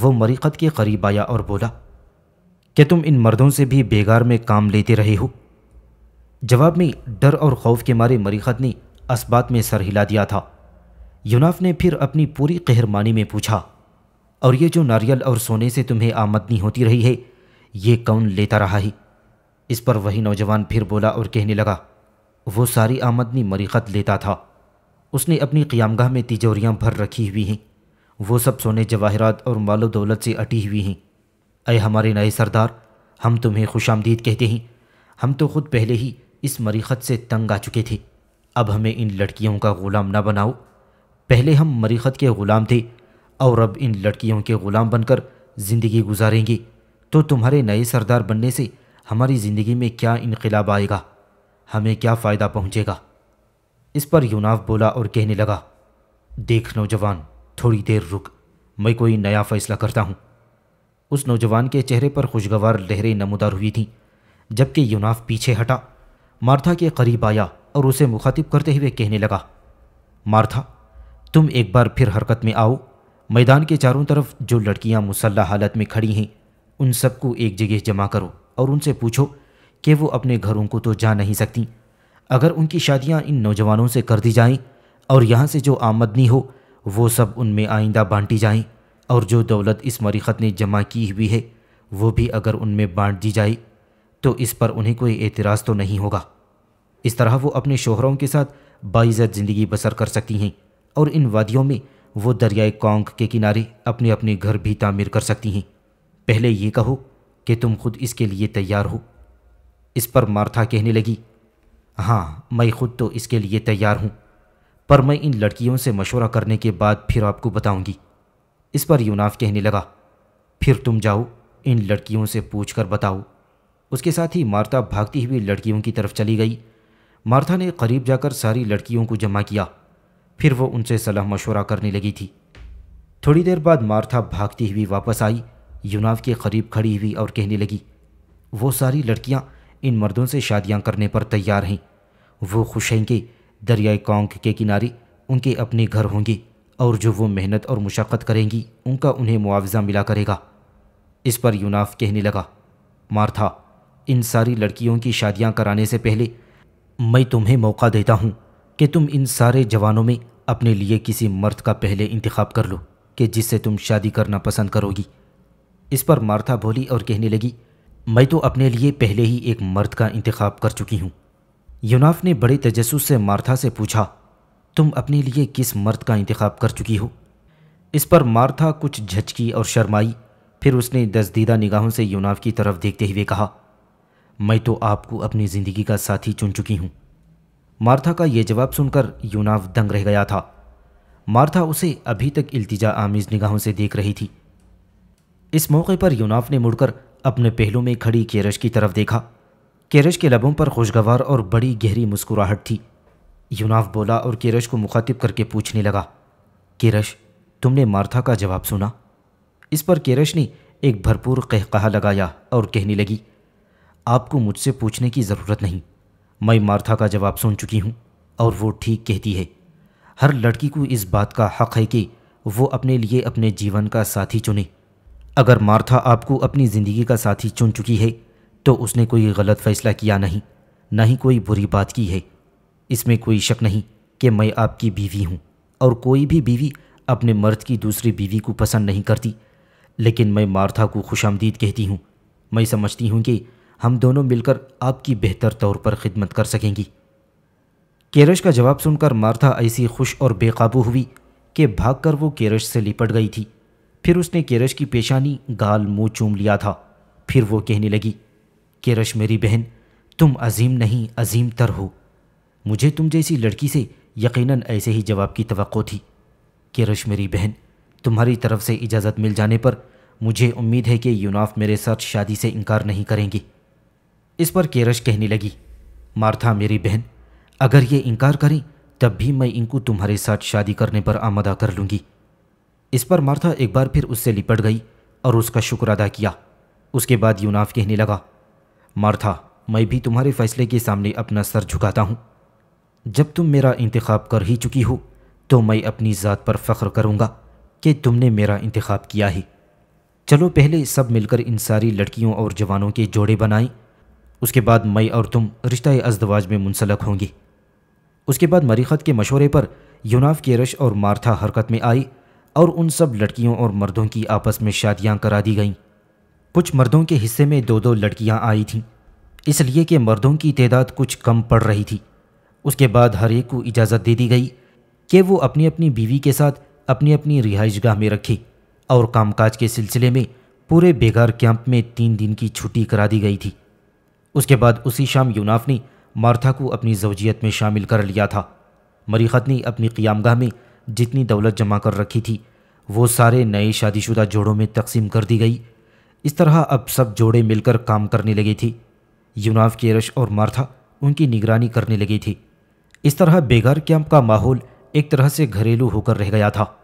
[SPEAKER 1] वो मरीक़त के करीब आया और बोला क्या तुम इन मर्दों से भी बेगार में काम लेते रहे हो जवाब में डर और खौफ के मारे मरीक़त ने इस बात में सर हिला दिया था यूनाफ ने फिर अपनी पूरी कहरमानी में पूछा और ये जो नारियल और सोने से तुम्हें आमदनी होती रही है ये कौन लेता रहा है इस पर वही नौजवान फिर बोला और कहने लगा वो सारी आमदनी मरीखत लेता था उसने अपनी क़ियामगाह में तिजोरियाँ भर रखी हुई हैं वो सब सोने जवाहरात और मालो दौलत से अटी हुई हैं अय हमारे नए सरदार हम तुम्हें खुश आमदीद कहते हैं हम तो खुद पहले ही इस मरीखत से तंग आ चुके थे अब हमें इन लड़कियों का ग़ुलाम ना बनाओ पहले हम मरीखत के ग़ुलाम थे और अब इन लड़कियों के ग़ुलाम बनकर ज़िंदगी गुजारेंगी तो तुम्हारे नए सरदार बनने से हमारी ज़िंदगी में क्या इनकलाब आएगा हमें क्या फ़ायदा पहुँचेगा इस पर यूनाव बोला और कहने लगा देख नौजवान थोड़ी देर रुक मैं कोई नया फ़ैसला करता हूँ उस नौजवान के चेहरे पर खुशगवार लहरें नमदार हुई थीं जबकि यूनाफ पीछे हटा मार्था के करीब आया और उसे मुखातिब करते हुए कहने लगा मार्था तुम एक बार फिर हरकत में आओ मैदान के चारों तरफ जो लड़कियां मुसल्ला हालत में खड़ी हैं उन सबको एक जगह जमा करो और उनसे पूछो कि वो अपने घरों को तो जा नहीं सकती अगर उनकी शादियां इन नौजवानों से कर दी जाएं और यहाँ से जो आमदनी हो वो सब उनमें आइंदा बांटी जाएं और जो दौलत इस मरीखत ने जमा की हुई है वो भी अगर उनमें बांट दी जाए तो इस पर उन्हें कोई एतराज़ तो नहीं होगा इस तरह वो अपने शोहरों के साथ बाइज़त ज़िंदगी बसर कर सकती हैं और इन वादियों में वो दरियाए कोंग के किनारे अपने अपने घर भी तामीर कर सकती हैं पहले ये कहो कि तुम खुद इसके लिए तैयार हो इस पर मार्था कहने लगी हाँ मैं खुद तो इसके लिए तैयार हूँ पर मैं इन लड़कियों से मशवरा करने के बाद फिर आपको बताऊंगी इस पर यूनाफ कहने लगा फिर तुम जाओ इन लड़कियों से पूछ कर बताओ उसके साथ ही मार्था भागती हुई लड़कियों की तरफ चली गई मार्था ने करीब जाकर सारी लड़कियों को जमा किया फिर वो उनसे सलाह मशवरा करने लगी थी थोड़ी देर बाद मार्था भागती हुई वापस आई यूनाव के करीब खड़ी हुई और कहने लगी वो सारी लड़कियाँ इन मर्दों से शादियाँ करने पर तैयार हैं वो खुश हैं कि दरियाए कोंग के किनारे उनके अपने घर होंगे और जो वो मेहनत और मुशक्क़त करेंगी उनका उन्हें मुआवजा मिला करेगा इस पर यूनाफ कहने लगा मार्था इन सारी लड़कियों की शादियां कराने से पहले मैं तुम्हें मौका देता हूँ कि तुम इन सारे जवानों में अपने लिए किसी मर्द का पहले इंतखब कर लो कि जिससे तुम शादी करना पसंद करोगी इस पर मार्था बोली और कहने लगी मैं तो अपने लिए पहले ही एक मर्द का इंतखब कर चुकी हूँ यूनाफ ने बड़े तजस्स से मार्था से पूछा तुम अपने लिए किस मर्द का इंतखब कर चुकी हो इस पर मार्था कुछ झचकी और शर्माई फिर उसने दसदीदा निगाहों से यूनाफ की तरफ देखते हुए कहा मैं तो आपको अपनी ज़िंदगी का साथी चुन चुकी हूँ मार्था का यह जवाब सुनकर यूनाव दंग रह गया था मार्था उसे अभी तक इल्तिजा आमीज निगाहों से देख रही थी इस मौके पर यूनाव ने मुड़कर अपने पहलू में खड़ी केरश की तरफ देखा केरश के लबों पर खुशगवार और बड़ी गहरी मुस्कुराहट थी यूनाव बोला और केरश को मुखातिब करके पूछने लगा केरश तुमने मार्था का जवाब सुना इस पर केरश ने एक भरपूर कहकहा लगाया और कहने लगी आपको मुझसे पूछने की ज़रूरत नहीं मैं मार्था का जवाब सुन चुकी हूँ और वो ठीक कहती है हर लड़की को इस बात का हक है कि वो अपने लिए अपने जीवन का साथी चुने अगर मार्था आपको अपनी ज़िंदगी का साथी चुन चुकी है तो उसने कोई गलत फ़ैसला किया नहीं ना ही कोई बुरी बात की है इसमें कोई शक नहीं कि मैं आपकी बीवी हूँ और कोई भी बीवी अपने मर्द की दूसरी बीवी को पसंद नहीं करती लेकिन मैं मार्था को खुशामदीद कहती हूँ मैं समझती हूँ कि हम दोनों मिलकर आपकी बेहतर तौर पर खिदमत कर सकेंगी केरश का जवाब सुनकर मार्था ऐसी खुश और बेकाबू हुई कि भागकर वो केरश से लिपट गई थी फिर उसने केरश की पेशानी गाल मुंह चूम लिया था फिर वो कहने लगी केरश मेरी बहन तुम अजीम नहीं अजीम तर हो मुझे तुम जैसी लड़की से यकीनन ऐसे ही जवाब की तो थी केरश मेरी बहन तुम्हारी तरफ से इजाज़त मिल जाने पर मुझे उम्मीद है कि यूनाफ मेरे साथ शादी से इनकार नहीं करेंगी इस पर केरश कहने लगी मार्था मेरी बहन अगर ये इनकार करें तब भी मैं इनको तुम्हारे साथ शादी करने पर आमदा कर लूंगी इस पर मार्था एक बार फिर उससे लिपट गई और उसका शुक्र अदा किया उसके बाद यूनाफ कहने लगा मार्था मैं भी तुम्हारे फैसले के सामने अपना सर झुकाता हूँ जब तुम मेरा इंतखब कर ही चुकी हो तो मैं अपनी ज़ात पर फ़ख्र करूँगा कि तुमने मेरा इंतखब किया है चलो पहले सब मिलकर इन सारी लड़कियों और जवानों के जोड़े बनाएं उसके बाद मई और तुम रिश्ता अजदवाज में मुंसलक होंगी उसके बाद मरीखत के मशवरे पर यूनाफ के रश और मार्था हरकत में आई और उन सब लड़कियों और मर्दों की आपस में शादियां करा दी गईं कुछ मर्दों के हिस्से में दो दो लड़कियां आई थीं इसलिए कि मर्दों की तदाद कुछ कम पड़ रही थी उसके बाद हर एक को इजाज़त दे दी गई कि वो अपनी अपनी बीवी के साथ अपनी अपनी रिहाइश गाह में रखी और कामकाज के सिलसिले में पूरे बेगार कैंप में तीन दिन की छुट्टी करा दी गई थी उसके बाद उसी शाम यूनाफनी मार्था को अपनी जवजियत में शामिल कर लिया था मरीखत ने अपनी क़ियामगाह में जितनी दौलत जमा कर रखी थी वो सारे नए शादीशुदा जोड़ों में तकसीम कर दी गई इस तरह अब सब जोड़े मिलकर काम करने लगे थे यूनाफ केरश और मार्था उनकी निगरानी करने लगी थी इस तरह बेगार कैंप का माहौल एक तरह से घरेलू होकर रह गया था